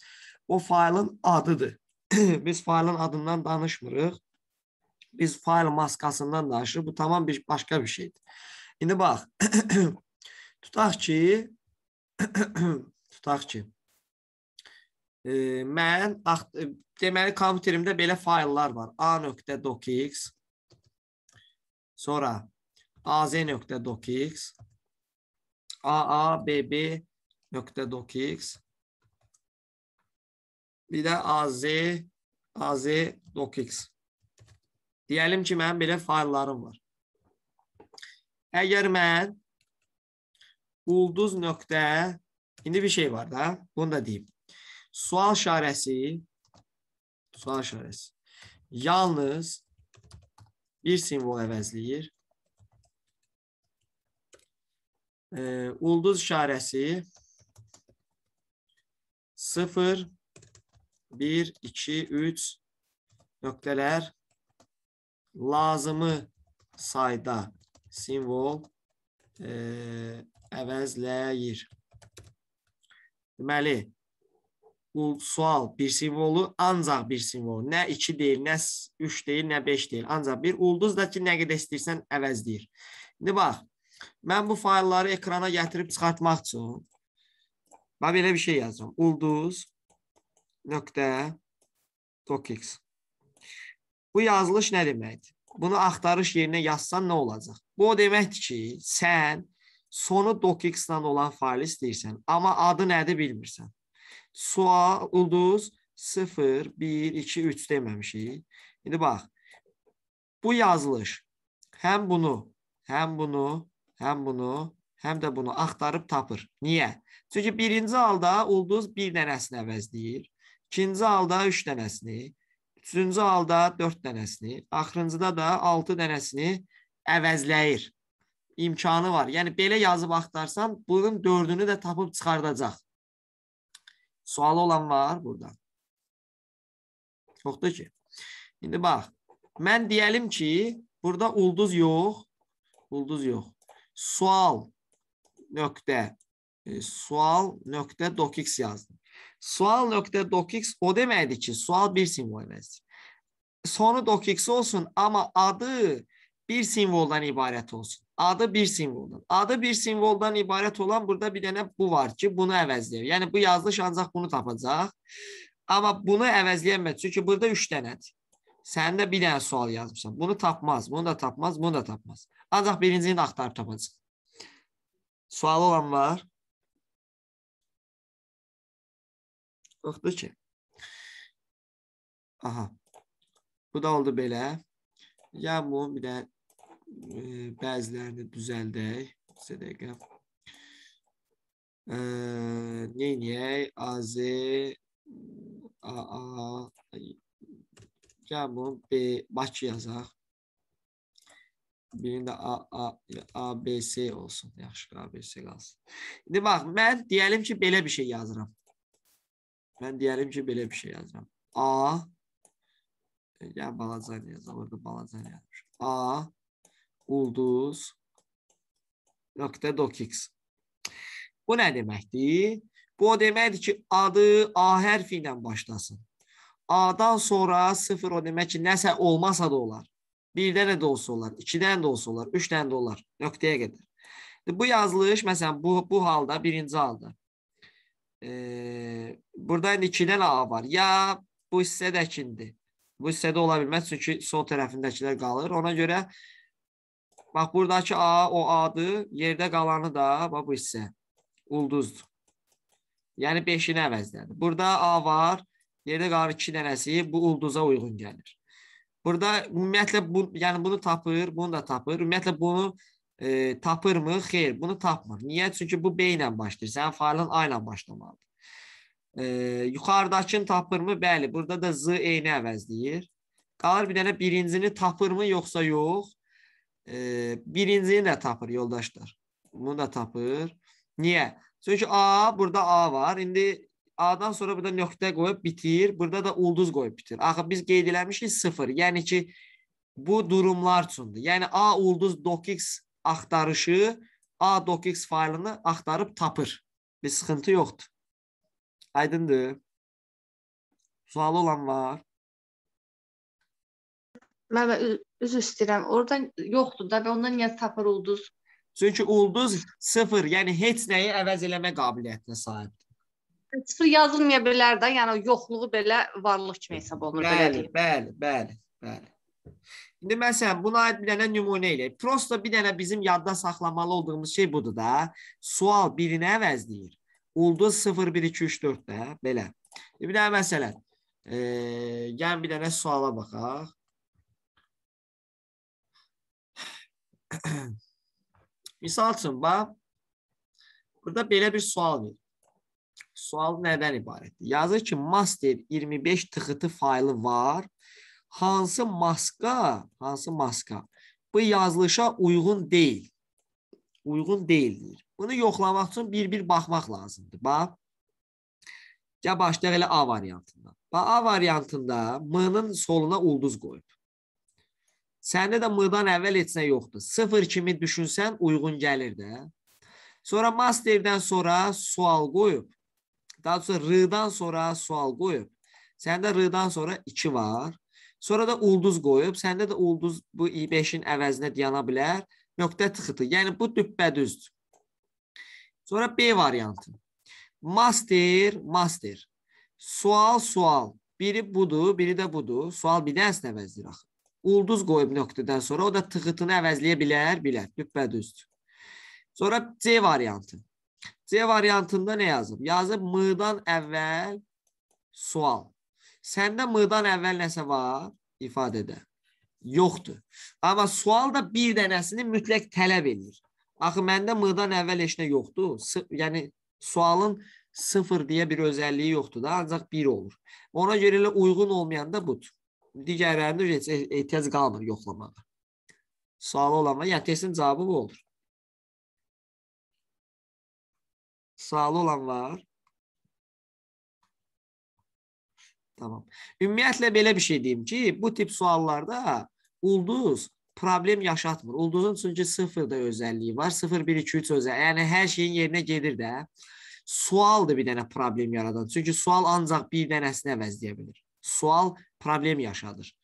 o faylın adıdır. Biz faylın adından danışmırıq. biz file maskasından da aşırı. Bu tamam bir başka bir şeydir. İndi ee, bax. tutaq ki tutaq ki e, mən ax, deməli kompüterimdə belə fayllar var. a.docx sonra az.docx aabb.docx bir də az az.docx Deyəlim ki, mənim belə fayllarım var. Əgər mən ulduz nöqtə, indi bir şey var da, bunu da deyim. Sual işarəsi, sual işarəsi, yalnız bir simvol əvəzləyir. E, ulduz işarəsi 0, 1, 2, 3 nöqtələr lazımı sayda simvol e, əvəzləyir. Deməli, bu sual bir simvolu ancaq bir simvol. Nə 2 deyil, nə 3 deyil, nə 5 deyil. Ancaq bir ulduz da ki, nə qədər istəyirsən əvəzləyir. İndi bax, mən bu faylları ekrana gətirib çıxartmaq üçün bax belə bir şey yazacağam. Ulduz nöqtə docx. Bu yazılış nə deməkdir? Bunu axtarış yerinə yazsan nə olacaq? Bu o deməkdir ki, sən sonu docx-la olan faylı istəyirsən, amma adı nədir bilmirsən. Sual ulduz 0 1 2 3 deməmişik. İndi bax. Bu yazılış həm bunu, həm bunu, həm bunu, həm də bunu axtarıb tapır. Niyə? Çünki birinci halda ulduz bir dənəsini əvəzləyir. İkinci halda üç dənəsini. Üçüncü halda dörd dənəsini, axırıncıda da altı dənəsini əvəzləyir. İmkanı var. Yəni, belə yazıb axtarsan, bunun dördünü də tapıb çıxardacaq. Sualı olan var burada. Çoxdur ki. İndi bax, mən deyəlim ki, burada ulduz yox, ulduz yox. Sual nöqtə, e, sual nöqtə dokx yazdım. Sual nöqtə docx o deməkdir ki, sual bir simvolməz. Sonu docx olsun, amma adı bir simvoldan ibarət olsun. Adı bir simvoldan. Adı bir simvoldan ibarət olan burada bir dənə bu var ki, bunu əvəzləyir. Yəni bu yazılış ancaq bunu tapacaq. Amma bunu əvəzləyəməz. Çünki burada 3 dənədir. Sən də bir dənə sual yazmışsan. Bunu tapmaz, bunu da tapmaz, bunu da tapmaz. Ancaq birincini axtarıb tapacaq. Sualı olan var? Baxdı ki, aha, bu da oldu belə. Ya bu bir də e, bəzilərini düzəldək. Sizə dəqiqə. E, Neyniyək? AZ, AA, ya bu B, Bakı yazaq. Birində A, A, ABC olsun. Yaxşı, ABC qalsın. İndi bax, mən deyəlim ki, belə bir şey yazıram. Mən deyəlim ki, belə bir şey yazıram. A ya e, balaca yazılır, orada balaca yazmış. A ulduz nöqtə dokx. Bu nə deməkdir? Bu o deməkdir ki, adı A hərfi ilə başlasın. A-dan sonra 0 o demək ki, nəsə olmasa da olar. Bir dənə də olsa olar, iki dənə də olsa olar, üç dənə də olar, nöqtəyə qədər. Bu yazılış, məsələn, bu, bu halda, birinci halda. E, burada ikilən A var. Ya bu hissə dəkindir. Bu hissədə ola bilməz çünki sol tərəfindəkilər qalır. Ona görə bax buradakı A o A-dır. Yerdə qalanı da bax bu hissə ulduzdur. Yəni 5-ini əvəzlədi. Burada A var. Yerdə qalır 2 dənəsi. Bu ulduza uyğun gəlir. Burada ümumiyyətlə bu, yəni bunu tapır, bunu da tapır. Ümumiyyətlə bunu e, tapır mı? Xeyr, bunu tapmır. Niyə? Çünki bu B ilə başlayır. Sənin faylın A ilə başlamalıdır. E, yuxarıdakını tapır mı? Bəli, burada da Z eyni əvəzləyir. Qalır bir dənə birincini tapır mı, yoxsa yox? E, birincini də tapır yoldaşlar. Bunu da tapır. Niyə? Çünki A, burada A var. İndi A-dan sonra burada nöqtə qoyub bitir. Burada da ulduz qoyub bitir. Axı biz qeyd eləmişik 0. Yəni ki, bu durumlar üçündür. Yəni A ulduz 9x axtarışı a.docx faylını axtarıb tapır. Bir sıxıntı yoxdur. Aydındır. Sualı olan var. Mən üzr istəyirəm. Oradan yoxdur da və ondan niyə tapır ulduz? Çünki ulduz sıfır, yəni heç nəyi əvəz eləmə qabiliyyətinə sahibdir. E, sıfır yazılmaya bilər də, yəni yoxluğu belə varlıq kimi hesab olunur, bəli, belə deyim. Bəli, bəli, bəli. İndi məsələn buna aid bir dənə nümunə eləyək. Prosta bir dənə bizim yadda saxlamalı olduğumuz şey budur da. Sual birini əvəzləyir. Ulduz 0 1 2 3 4-də belə. Bir dənə məsələn, e, gəlin bir dənə suala baxaq. Misal üçün bax burada belə bir sual verir. Sual nədən ibarətdir? Yazır ki, master 25 tıxıtı faylı var hansı maska, hansı maska bu yazılışa uyğun deyil. Uyğun deyildir. Bunu yoxlamaq üçün bir-bir baxmaq lazımdır. Bax. Ya başlayaq elə A variantında. Bax A variantında M-nın soluna ulduz qoyub. Səndə də M-dan əvvəl etsinə yoxdur. 0 kimi düşünsən uyğun gəlir də. Sonra masterdən sonra sual qoyub. Daha sonra R-dan sonra sual qoyub. Səndə R-dan sonra 2 var. Sonra da ulduz qoyub, səndə də ulduz bu i5-in əvəzinə dayana bilər. Nöqtə tıxıtı. Yəni bu düppədüzdür. Sonra B variantı. Master, master. Sual, sual. Biri budur, biri də budur. Sual bir dənəsini əvəzləyir axı. Ulduz qoyub nöqtədən sonra o da tıxıtını əvəzləyə bilər, bilər. Düppədüzdür. Sonra C variantı. C variantında nə yazıb? Yazıb M-dan əvvəl sual. Səndə M-dan əvvəl nəsə var ifadədə? Yoxdur. Amma sual da bir dənəsini mütləq tələb edir. Axı məndə M-dan əvvəl heç nə yoxdur. S yəni sualın 0 deyə bir özəlliyi yoxdur da, ancaq 1 olur. Ona görə elə uyğun olmayan da budur. Digərlərində heç e, ehtiyac qalmır yoxlamağa. Sualı olan var, yəni testin cavabı bu olur. Sualı olan var. Tamam. Ümumiyyətlə belə bir şey deyim ki, bu tip suallarda ulduz problem yaşatmır. Ulduzun çünki 0 da özəlliyi var. 0 1 2 3 özəlliyi. Yəni hər şeyin yerinə gedir də. Sualdır bir dənə problem yaradan. Çünki sual ancaq bir dənəsini əvəzləyə bilir. Sual problem yaşadır.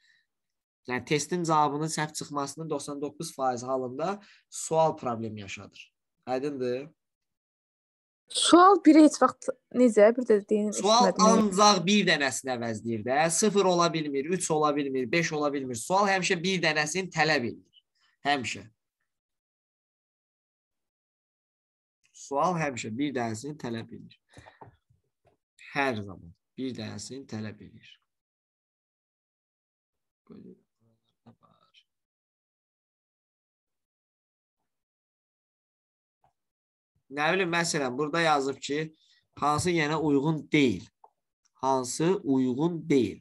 Yəni testin cavabının səhv çıxmasının 99% halında sual problem yaşadır. Aydındır? Sual 1-i heç vaxt necə, bir də deyin. Sual ancaq bir dənəsini əvəzləyir də. 0 ola bilmir, 3 ola bilmir, 5 ola bilmir. Sual həmişə bir dənəsini tələb edir. Həmişə. Sual həmişə bir dənəsini tələb edir. Hər zaman bir dənəsini tələb edir. Böyle Nə bilim, məsələn, burada yazıb ki, hansı yenə uyğun deyil. Hansı uyğun deyil.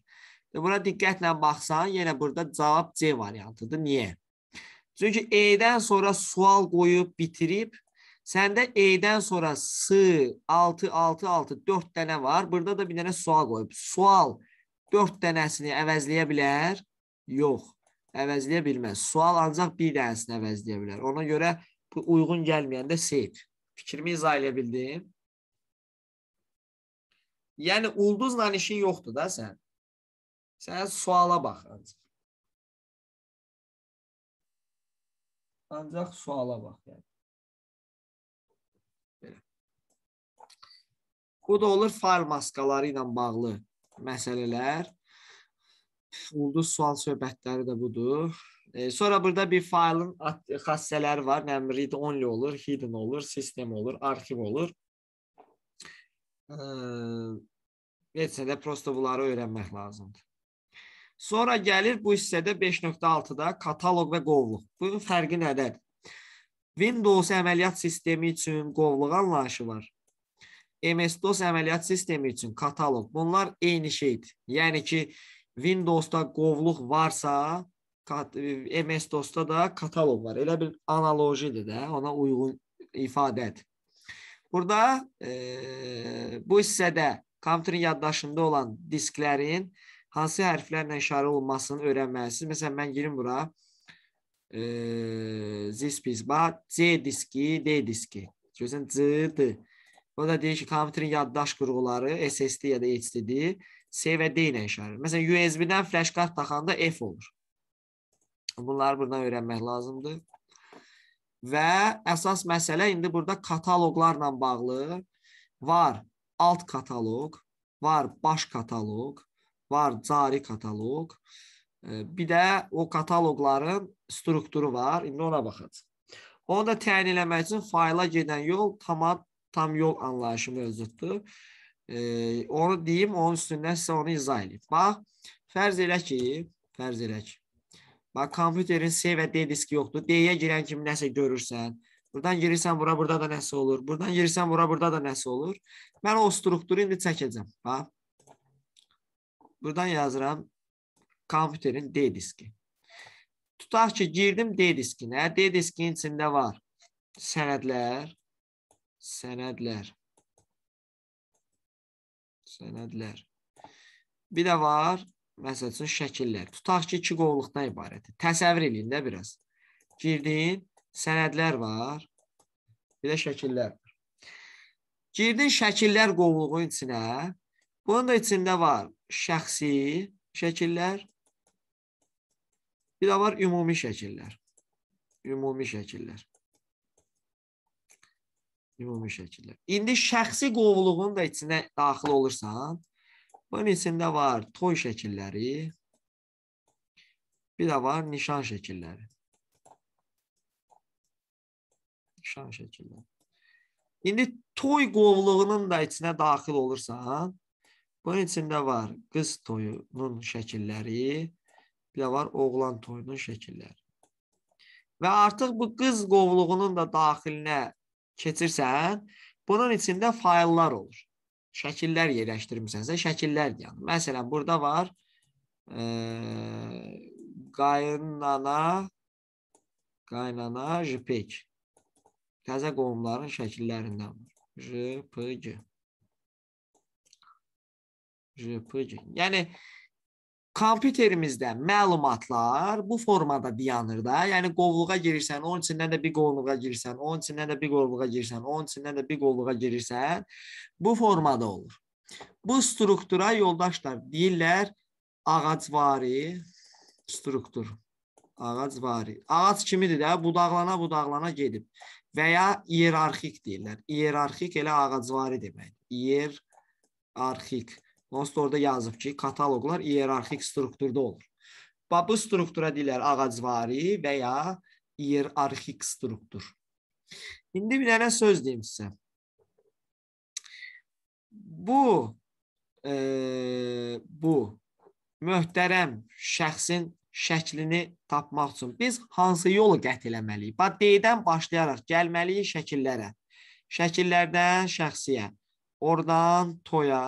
Buna diqqətlə baxsan, yenə burada cavab C variantıdır. Niyə? Çünki E-dən sonra sual qoyub bitirib, səndə E-dən sonra S, 6, 6, 6, 4 dənə var. Burada da bir dənə sual qoyub. Sual 4 dənəsini əvəzləyə bilər? Yox, əvəzləyə bilməz. Sual ancaq bir dənəsini əvəzləyə bilər. Ona görə bu uyğun gəlməyəndə seyid. Fikrimi izah eləyə bildim? Yəni, ulduzla işin yoxdur da sən. Sən suala bax ancaq. Ancaq suala bax. Yəni. Belə. Bu da olur far maskaları ilə bağlı məsələlər. Ulduz sual söhbətləri də budur. Sonra burada bir faylın xassələri var. Yəni read only olur, hidden olur, sistem olur, arxiv olur. Heç də prosta bunları öyrənmək lazımdır. Sonra gəlir bu hissədə 5.6-da kataloq və qovluq. Bunun fərqi nədir? Windows əməliyyat sistemi üçün qovluq anlayışı var. MS-DOS əməliyyat sistemi üçün kataloq. Bunlar eyni şeydir. Yəni ki, Windows-da qovluq varsa, E, MS-DOS-da da katalog var. Elə bir analojidir də, ona uyğun ifadədir. Burada e, bu hissədə kompüterin yaddaşında olan disklərin hansı hərflərlə işarə olunmasını öyrənməlisiniz. Məsələn, mən girim bura. E, this piece, but C diski, D diski. Görürsən, C, D. O da deyir ki, kompüterin yaddaş qurğuları SSD ya da HD-dir. C və D ilə işarə. Məsələn, USB-dən flash kart taxanda F olur. Bunları buradan öyrənmək lazımdır. Və əsas məsələ indi burada kataloqlarla bağlı var alt kataloq, var baş kataloq, var cari kataloq. Bir də o kataloqların strukturu var. İndi ona baxacağıq. Onu da təyin eləmək üçün fayla gedən yol tam, tam yol anlayışı mövcuddur. E, onu deyim, onun üstündən sizə onu izah edib. Bax, fərz elə ki, fərz elə ki, Bax kompüterin C və D diski yoxdur. D-yə girən kimi nəsə görürsən. Buradan girirsən bura, burada da nəsə olur. Buradan girirsən bura, burada da nəsə olur. Mən o strukturu indi çəkəcəm. Bax. Buradan yazıram kompüterin D diski. Tutaq ki, girdim D diskinə. D diskinin içində var sənədlər, sənədlər, sənədlər. Bir də var məsəl üçün şəkillər. Tutaq ki, iki qovluqdan ibarətdir. Təsəvvür eləyin də biraz. Girdin, sənədlər var, bir də şəkillər var. Girdin şəkillər qovluğun içinə. Bunun da içində var şəxsi şəkillər, bir də var ümumi şəkillər. Ümumi şəkillər. Ümumi şəkillər. İndi şəxsi qovluğun da içinə daxil olursan, Bunun içində var toy şəkilləri, bir də var nişan şəkilləri. Nişan şəkilləri. İndi toy qovluğunun da içinə daxil olursan, bunun içində var qız toyunun şəkilləri, bir də var oğlan toyunun şəkilləri. Və artıq bu qız qovluğunun da daxilinə keçirsən, bunun içində fayllar olur şəkillər yerləşdirmisən. Şəkillər deyən. Məsələn, burada var e, qaynana qaynana jpeg. Təzə qohumların şəkillərindən var. jpg. jpg. Yəni kompüterimizdə məlumatlar bu formada dayanır da. Yəni qovluğa girirsən, onun içindən də bir qovluğa girirsən, onun içindən də bir qovluğa girirsən, onun içindən də bir qovluğa girirsən, bu formada olur. Bu struktura yoldaşlar deyirlər ağacvari struktur. Ağacvari. Ağac kimidir də? Budaqlana budaqlana gedib. Və ya iyerarxik deyirlər. İyerarxik elə ağacvari demək. İyerarxik. Onsuz da orada yazıb ki, kataloqlar iyerarxik strukturda olur. Bax bu struktura deyirlər ağacvari və ya iyerarxik struktur. İndi bir dənə söz deyim sizə. Bu e, bu möhtərəm şəxsin şəklini tapmaq üçün biz hansı yolu qət eləməliyik? Bax D-dən başlayaraq gəlməliyik şəkillərə. Şəkillərdən şəxsiyə, oradan toya,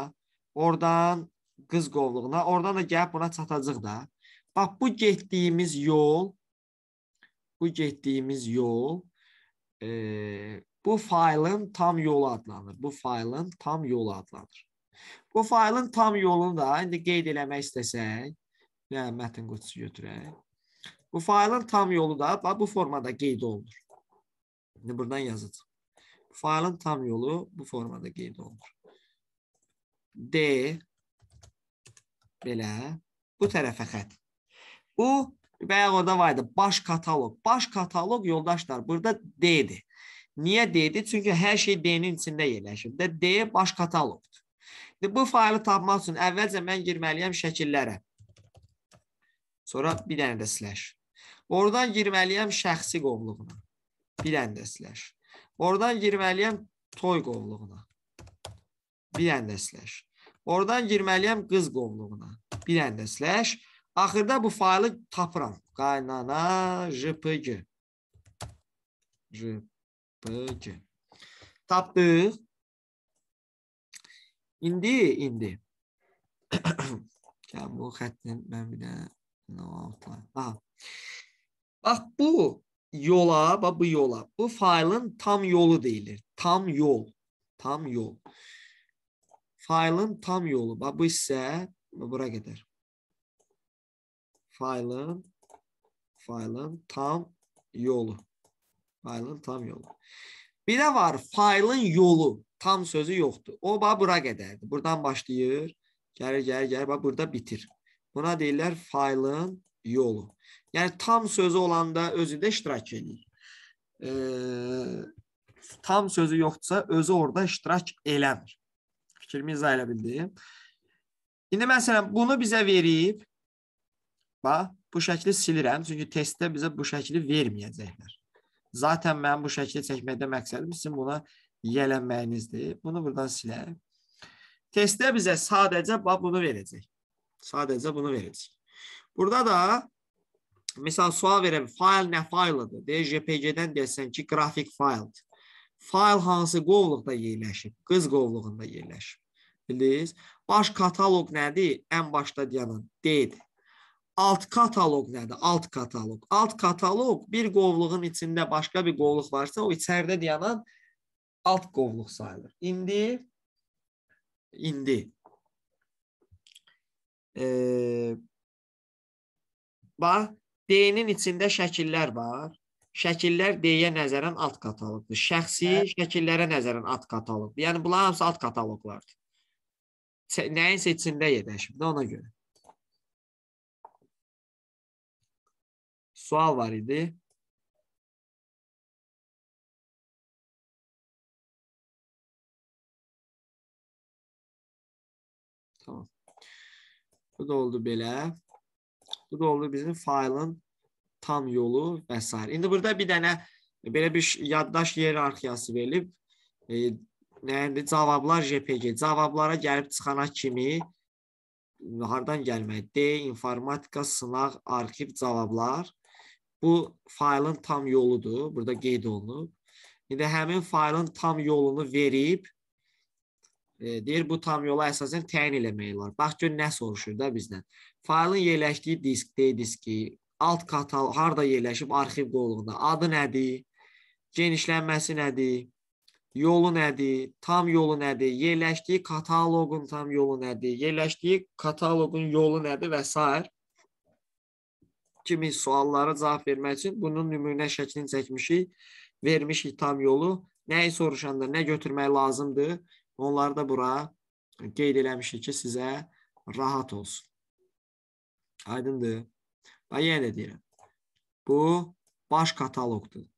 Oradan qız qovluğuna, oradan da gəlib buna çatacaq da. Bax bu getdiyimiz yol bu getdiyimiz yol e, bu faylın tam yolu adlanır. Bu faylın tam yolu adlanır. Bu faylın tam yolunu da indi qeyd eləmək istəsək, yəni mətn qutusu götürək. Bu faylın tam yolu da bax bu formada qeyd olunur. İndi buradan yazılır. Faylın tam yolu bu formada qeyd olunur. D belə bu tərəfə xətt. Bu bayaq orada var idi baş kataloq. Baş kataloq yoldaşlar burada D-dir. Niyə D-dir? Çünki hər şey D-nin içində yerləşir. D baş kataloqdur. Bu faylı tapmaq üçün əvvəlcə mən girməliyəm şəkillərə. Sonra bir dənə də slash. Oradan girməliyəm şəxsi qovluğuna. Bir dənə də slash. Oradan girməliyəm toy qovluğuna. Bir ən də slash. Oradan girməliyəm qız qovluğuna. Bir ən də slash. Axırda bu faylı tapıram. Qaynana jpg. jpg. Tapdıq. İndi, indi. Gəl bu xətni mən bir də noutlayım. Aha. Bax bu yola, bax bu yola. Bu faylın tam yolu deyilir. Tam yol. Tam yol faylın tam yolu. Bax, bu hissə bura qədər. Faylın, faylın tam yolu. Faylın tam yolu. Bir də var, faylın yolu. Tam sözü yoxdur. O, bax, bura qədərdir. Buradan başlayır, gəlir, gəlir, gəlir, bax, burada bitir. Buna deyirlər faylın yolu. Yəni, tam sözü olanda özü də iştirak edir. Ee, tam sözü yoxdursa, özü orada iştirak eləmir fikir Mirza ilə bildi. İndi məsələn bunu bizə verib bax bu şəkli silirəm çünki testdə bizə bu şəkli verməyəcəklər. Zaten mənim bu şəkli çəkməkdə məqsədim sizin buna yiyələnməyinizdir. Bunu buradan silək. Testdə bizə sadəcə bax bunu verəcək. Sadəcə bunu verəcək. Burada da misal sual verəm, fayl nə faylıdır? Deyə JPG-dən desən ki, qrafik fayldır. Fayl hansı qovluqda yerləşib? Qız qovluğunda yerləşib. Bildiniz? Baş kataloq nədir? Ən başda deyənin D-dir. Alt kataloq nədir? Alt kataloq. Alt kataloq bir qovluğun içində başqa bir qovluq varsa, o içəridə deyənin alt qovluq sayılır. İndi indi e, bax D-nin içində şəkillər var. Şəkillər D-yə nəzərən alt kataloqdur. Şəxsi hə? şəkillərə nəzərən alt kataloqdur. Yəni bunlar hamısı alt kataloqlardır nəyin içində yedən şimdi ona görə. Sual var idi. Tamam. Bu da oldu belə. Bu da oldu bizim faylın tam yolu və s. İndi burada bir dənə belə bir yaddaş hierarxiyası verilib. E, yəni cavablar JPG, cavablara gəlib çıxana kimi hardan gəlmək? D, informatika, sınaq, arxiv cavablar. Bu faylın tam yoludur. Burada qeyd olunub. İndi həmin faylın tam yolunu verib e, deyir bu tam yola əsasən təyin eləmək olar. Bax gör nə soruşur da bizdən. Faylın yerləşdiyi disk, D diski, alt katal harda yerləşib arxiv qolluğunda. Adı nədir? Genişlənməsi nədir? yolu nədir, tam yolu nədir, yerləşdiyi kataloqun tam yolu nədir, yerləşdiyi kataloqun yolu nədir və s. kimi suallara cavab vermək üçün bunun nümunə şəklini çəkmişik, vermişik tam yolu. Nəyi soruşanda nə götürmək lazımdır, onları da bura qeyd eləmişik ki, sizə rahat olsun. Aydındır. Və yenə də deyirəm, bu baş kataloqdur.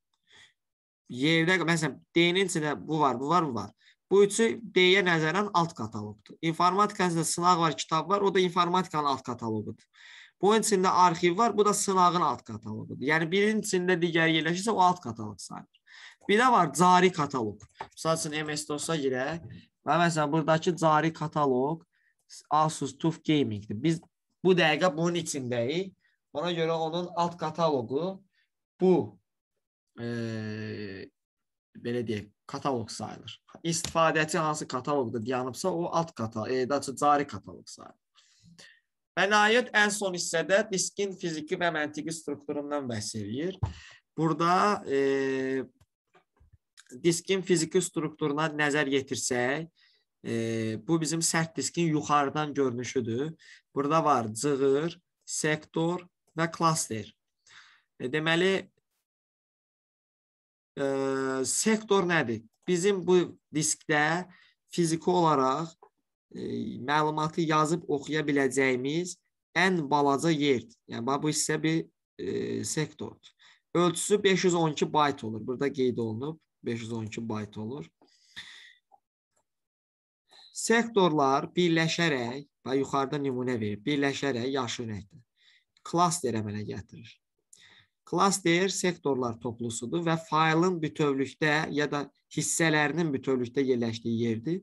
Y-də məsələn D-nin içində bu var, bu var, bu var. Bu üçü D-yə nəzərən alt kataloqdur. İnformatikanın içində sınaq var, kitab var, o da informatikanın alt kataloqudur. Bunun içində arxiv var, bu da sınağın alt kataloqudur. Yəni birinin içində digəri yerləşirsə o alt kataloq sayılır. Bir də var cari kataloq. Məsəl üçün MS-DOS-a girək və məsələn burdakı cari kataloq Asus TUF Gaming-dir. Biz bu dəqiqə bunun içindəyik. Ona görə onun alt kataloqu bu e, belə deyək, kataloq sayılır. İstifadəçi hansı kataloqda dayanıbsa, o alt kataloq, e, daha çox cari kataloq sayılır. Və nəhayət ən son hissədə diskin fiziki və məntiqi strukturundan bəhs eləyir. Burada e, diskin fiziki strukturuna nəzər yetirsək, e, bu bizim sərt diskin yuxarıdan görünüşüdür. Burada var cığır, sektor və klaster. E, deməli, e, sektor nədir? Bizim bu diskdə fiziki olaraq e, məlumatı yazıb oxuya biləcəyimiz ən balaca yerdir. Yəni bu hissə bir e, sektordur. Ölçüsü 512 bayt olur. Burada qeyd olunub 512 bayt olur. Sektorlar birləşərək və yuxarıda nümunə verib, birləşərək yaşı örnəkdir. Klaster əmələ gətirir. Class deyir sektorlar toplusudur və faylın bütövlükdə ya da hissələrinin bütövlükdə yerləşdiyi yerdir.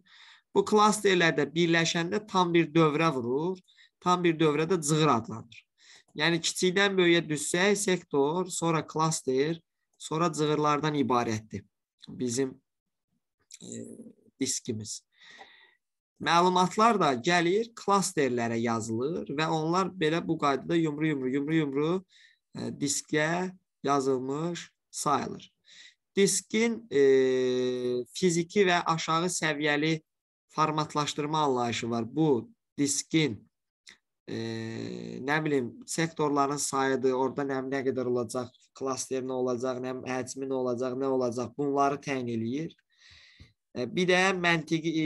Bu klasterlər də birləşəndə tam bir dövrə vurur. Tam bir dövrə də cığır adlanır. Yəni kiçikdən böyüyə düşsək sektor, sonra klaster, sonra cığırlardan ibarətdir. Bizim e, diskimiz. Məlumatlar da gəlir klasterlərə yazılır və onlar belə bu qaydada yumru yumru yumru yumru E, diskə yazılmış sayılır. Diskin e, fiziki və aşağı səviyyəli formatlaşdırma anlayışı var. Bu diskin e, nə bilim sektorların sayıdır, orada nə, nə qədər olacaq, klaster nə olacaq, nə həcmi nə olacaq, nə olacaq bunları təyin eləyir. E, bir də məntiqi e,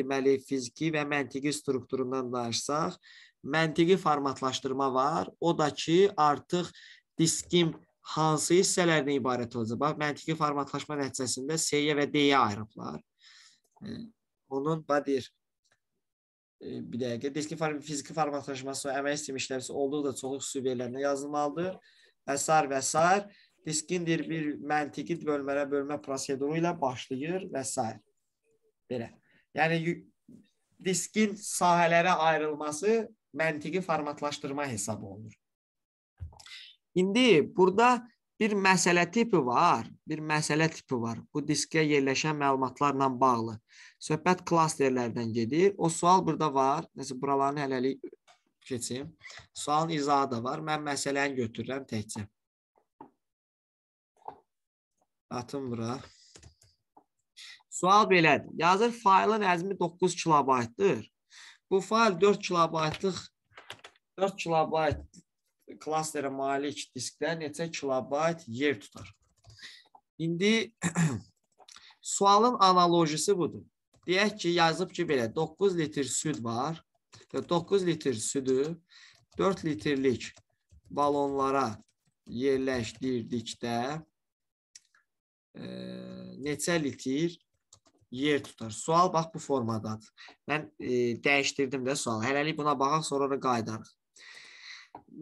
deməli fiziki və məntiqi strukturundan danışsaq, məntiqi formatlaşdırma var. O da ki, artıq diskin hansı hissələrdən ibarət olacaq? Bax, məntiqi formatlaşma nəticəsində C-yə və D-yə ayırıblar. E, onun badir e, bir dəqiqə diski form fiziki formatlaşması əmək sistemi işləvsi olduqca çoxlu xüsusiyyətlərinə yazılmalıdır. Əsar və sair diskindir bir məntiqi bölmələrə bölmə proseduru ilə başlayır və sair. Belə. Yəni diskin sahələrə ayrılması məntiqi formatlaşdırma hesab olunur. İndi burada bir məsələ tipi var, bir məsələ tipi var. Bu diskə yerləşən məlumatlarla bağlı. Söhbət klasterlərdən gedir. O sual burada var. Nəsə buralarını hələlik keçim. Sualın izahı da var. Mən məsələni götürürəm təkcə. Atım bura. Sual belədir. Yazır faylın əzmi 9 kilobaytdır. Bu fayl 4 kilobaytlıq 4 kilobayt klaslərə malik diskdə neçə kilobayt yer tutar. İndi sualın analojisi budur. Deyək ki, yazıb ki, belə 9 litr süd var. 9 litr südü 4 litrlik balonlara yerləşdirdikdə e, neçə litr yer tutar. Sual bax bu formadadır. Mən e, dəyişdirdim də sualı. Hələlik buna baxaq, sonra da qayıdarıq.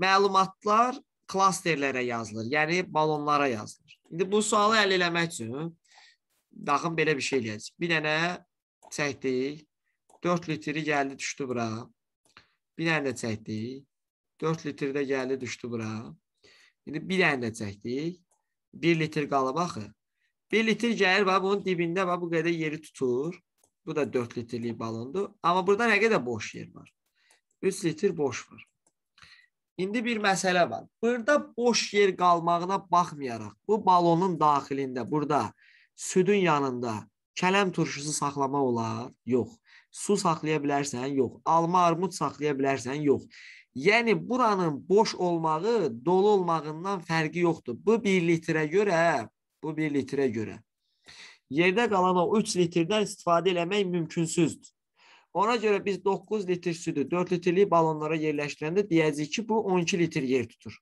Məlumatlar klasterlərə yazılır, yəni balonlara yazılır. İndi bu sualı həll eləmək üçün baxın belə bir şey eləyəcək. Bir dənə çəkdik. 4 litri gəldi, düşdü bura. Bir dənə də çəkdik. 4 litri də gəldi, düşdü bura. İndi bir dənə də çəkdik. 1 litr qalıb axı. 1 litr gəlir bax bunun dibində bax bu qədər yeri tutur. Bu da 4 litrlik balondur. Amma burada nə qədər boş yer var? 3 litr boş var. İndi bir məsələ var. Burada boş yer qalmağına baxmayaraq bu balonun daxilində, burada südün yanında kələm turşusu saxlamaq olar? Yox. Su saxlaya bilərsən? Yox. Alma, armud saxlaya bilərsən? Yox. Yəni buranın boş olmağı dolu olmağından fərqi yoxdur. Bu 1 litrə görə Bu 1 litrə görə. Yerdə qalan o 3 litrdən istifadə eləmək mümkünsüzdür. Ona görə biz 9 litr südü 4 litrlik balonlara yerləşdirəndə deyəcəyik ki, bu 12 litr yer tutur.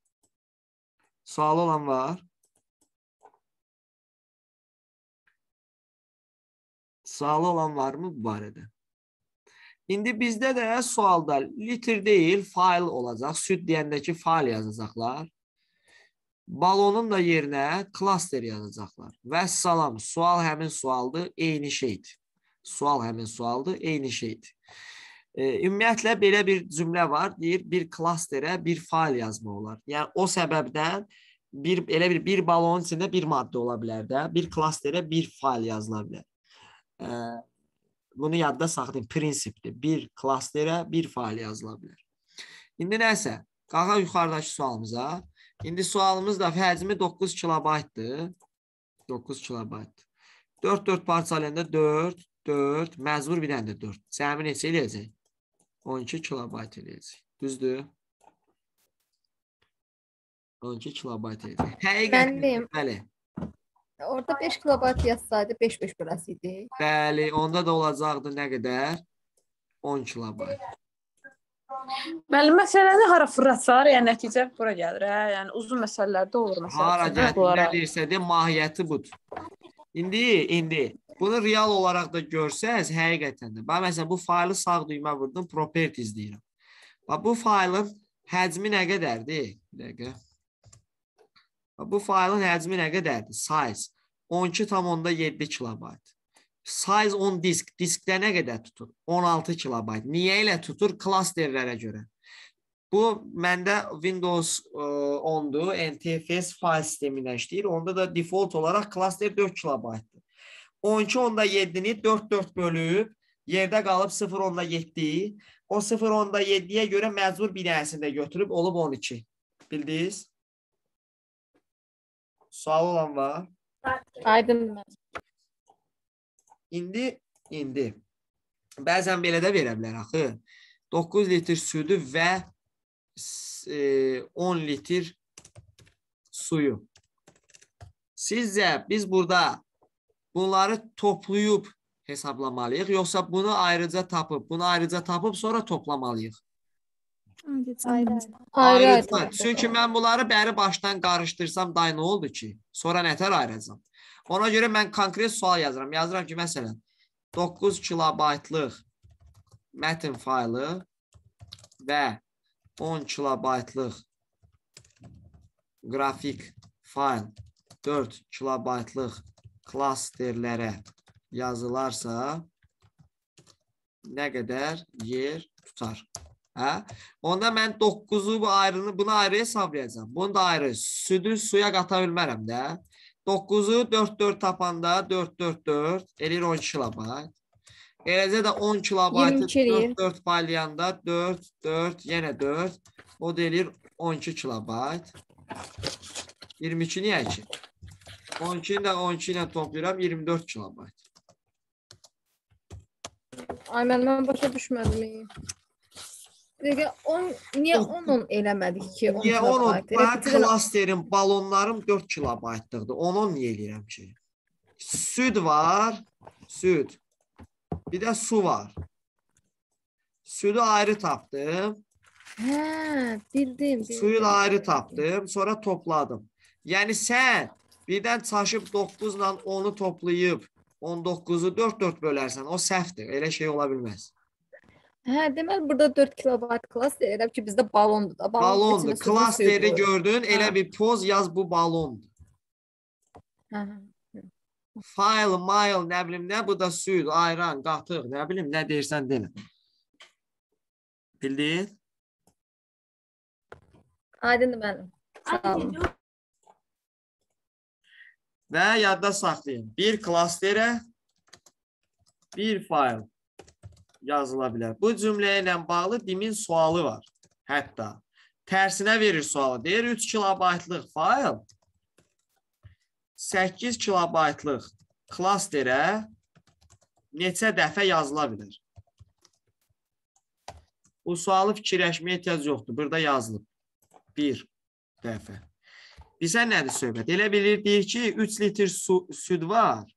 Sualı olan var? Sualı olan varmı bu barədə? İndi bizdə də sualda litr deyil, fail olacaq. Süd deyəndəki fail yazacaqlar balonun da yerinə klaster yazacaqlar. Və salam, sual həmin sualdır, eyni şeydir. Sual həmin sualdır, eyni şeydir. E, ümumiyyətlə, belə bir cümlə var, deyir, bir klasterə bir fail yazmaq olar. Yəni, o səbəbdən bir, elə bir, bir balonun içində bir maddə ola bilər də, bir klasterə bir fail yazıla bilər. E, bunu yadda saxlayın, prinsipdir. Bir klasterə bir fail yazıla bilər. İndi nəsə, qalxaq yuxarıdakı sualımıza. İndi sualımız da həcmi 9 kilobaytdır. 9 kilobayt. 4 4 parçalayanda 4 4 məcbur bir dənə də 4. Cəmi neçə eləyəcək? 12 kilobayt eləyəcək. Düzdür? 12 kilobayt eləyəcək. Həqiqətən bəli. Orada 5 kilobayt yazsaydı 5 5 böləsi idi. Bəli, onda da olacaqdı nə qədər? 10 kilobayt. Müəllim, məsələni hara fırlatsalar, yəni nəticə bura gəlir, hə? Yəni uzun məsələlərdə olur məsələn. Hara gətirilirsə də mahiyyəti budur. İndi, indi bunu real olaraq da görsəz, həqiqətən də. Bax məsələn bu faylı sağ düymə vurdum, properties deyirəm. Bax bu faylın həcmi nə qədərdir? Bir dəqiqə. Bax bu faylın həcmi nə qədərdir? Size 12.7 kilobayt size on disk, diskdə nə qədər tutur? 16 kilobayt. Niyə elə tutur? Klasterlərə görə. Bu məndə Windows 10-dur, e, NTFS fayl sisteminə işləyir. Onda da default olaraq klaster 4 kilobaytdır. 12.7-ni 4-4 bölüb, yerdə qalıb 0.7. O 0.7-yə görə məcbur binəsində götürüb olub 12. Bildiniz? Sual olan var? Aydın. İndi, indi. Bəzən belə də verə bilər axı. 9 litr südü və 10 e, litr suyu. Sizcə biz burada bunları toplayıb hesablamalıyıq, yoxsa bunu ayrıca tapıb, bunu ayrıca tapıb sonra toplamalıyıq? Ayrıtma. Çünki mən bunları bəri başdan qarışdırsam day nə oldu ki? Sonra nətər ayıracam? Ona görə mən konkret sual yazıram. Yazıram ki, məsələn, 9 kilobaytlıq mətn faylı və 10 kilobaytlıq qrafik fayl 4 kilobaytlıq klasterlərə yazılarsa nə qədər yer tutar? Hə? Onda mən 9-u bu ayrını bunu ayrı hesablayacağam. Bunu da ayrı. Südü suya qata bilmərəm də. 9-u 4-4 tapanda 4-4-4 eləyir 10 kilobayt. Eləcə də 10 kilobaytı 4-4 paylayanda 4-4 yenə 4. O da eləyir 12 kilobayt. 22 niyə ki? 12-ni də 12 ilə toplayıram 24 kilobayt. Ay, mən, mən başa düşmədim. Dəqiqə 10 niyə 10 10 eləmədik ki? 10 niyə 10 10? Mən klasterim, balonlarım 4 kilobaytlıqdır. 10 10 niyə eləyirəm ki? Süd var, süd. Bir də su var. Südü ayrı tapdım. Hə, bildim, bildim. Suyu da ayrı tapdım, sonra topladım. Yəni sən birdən çaşıb 9 ilə 10-u toplayıb 19-u 4-4 bölərsən, o səhvdir. Elə şey ola bilməz. Hə, deməli burada 4 kilovat klass deyirəm ki, bizdə balondur da. Balon Balondur. Klass deyiri gördün, hə. elə bir poz yaz bu balondur. Hə. hə. File, mile, nə bilim nə, bu da süd, ayran, qatıq, nə bilim nə deyirsən deyil. Bildin? Aydındır mənim. Sağ olun. Və yadda saxlayın. Bir klasterə, bir file yazıla bilər. Bu cümlə ilə bağlı DİM-in sualı var. Hətta tərsinə verir sualı. Deyir 3 kilobaytlıq fayl 8 kilobaytlıq klasterə neçə dəfə yazıla bilər? Bu sualı fikirləşməyə ehtiyac yoxdur. Burada yazılıb. Bir dəfə. Bizə nədir söhbət? Elə bilirdik ki, 3 litr su, süd var.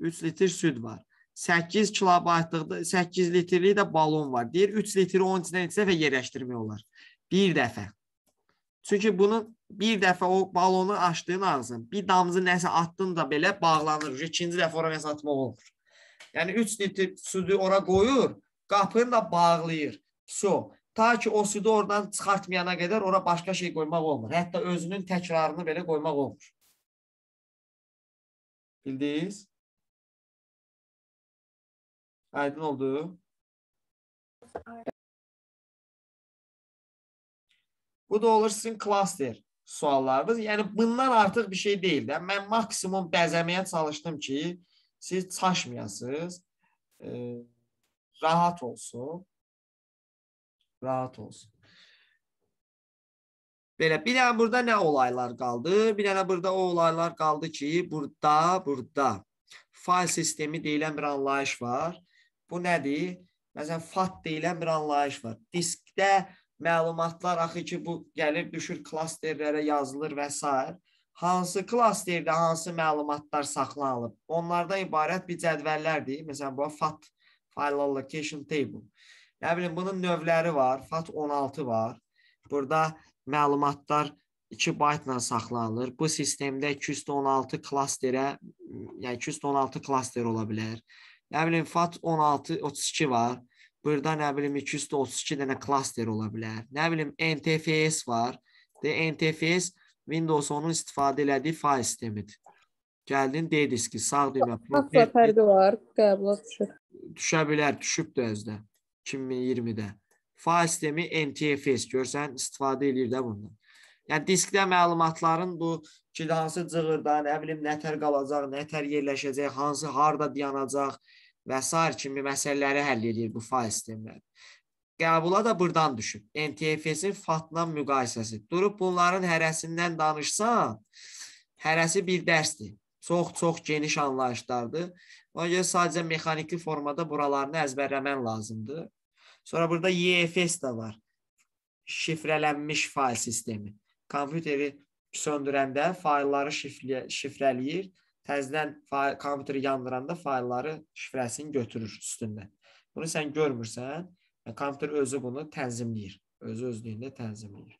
3 litr süd var. 8 kilobaytlıq 8 litrlik də balon var. Deyir 3 litri onun içinə neçə dəfə yerləşdirmək olar? Bir dəfə. Çünki bunun bir dəfə o balonu açdığın ağzın, bir damcı nəsə atdın da belə bağlanır. İkinci dəfə ora nəsə atmaq olmur. Yəni 3 litr südü ora qoyur, qapını da bağlayır. So, ta ki o südü oradan çıxartmayana qədər ora başqa şey qoymaq olmur. Hətta özünün təkrarını belə qoymaq olmur. Bildiniz? Aydın oldu? Bu da olur sizin klaster suallarınız. Yəni bundan artıq bir şey deyil də. Mən maksimum bəzəməyə çalışdım ki, siz çaşmayasınız. E, rahat olsun. Rahat olsun. Belə bir dənə burada nə olaylar qaldı? Bir dənə burada o olaylar qaldı ki, burada, burada fayl sistemi deyilən bir anlayış var. Bu nədir? Məsələn, FAT deyilən bir anlayış var. Diskdə məlumatlar axı ki, bu gəlir, düşür klasterlərə yazılır və s. Hansı klasterdə hansı məlumatlar saxlanılıb? Onlardan ibarət bir cədvəllərdir. Məsələn, bu FAT file allocation table. Nə bilim, bunun növləri var. FAT 16 var. Burada məlumatlar 2 baytla saxlanılır. Bu sistemdə 216 klasterə, yəni 216 klaster ola bilər. Nə bilim FAT 16, 32 var. Burada nə bilim 232 dənə klaster ola bilər. Nə bilim NTFS var. De NTFS Windows 10-un istifadə elədiyi fayl sistemidir. Gəldin dediniz ki, sağ düymə proper fərqi var, qəbula düşür. Düşə bilər, düşüb də özdə 2020-də. Fayl sistemi NTFS görsən istifadə eləyir də bundan. Yəni diskdə məlumatların bu ki, hansı cığırda, nə bilim, nətər qalacaq, nətər yerləşəcək, hansı harda dayanacaq, və s. kimi məsələləri həll edir bu faiz sistemləri. Qəbula da burdan düşüb. NTFS-in FAT-la müqayisəsi. Durub bunların hərəsindən danışsan, hərəsi bir dərsdir. Çox-çox geniş anlayışlardır. Ona görə sadəcə mexaniki formada buralarını əzbərləmən lazımdır. Sonra burada YFS də var. Şifrələnmiş fail sistemi. Kompüteri söndürəndə faylları şifrə, şifrələyir təzədən fayl kompüteri yandıranda faylları şifrəsini götürür üstündən. Bunu sən görmürsən, kompüter özü bunu tənzimləyir. Özü özlüyündə tənzimləyir.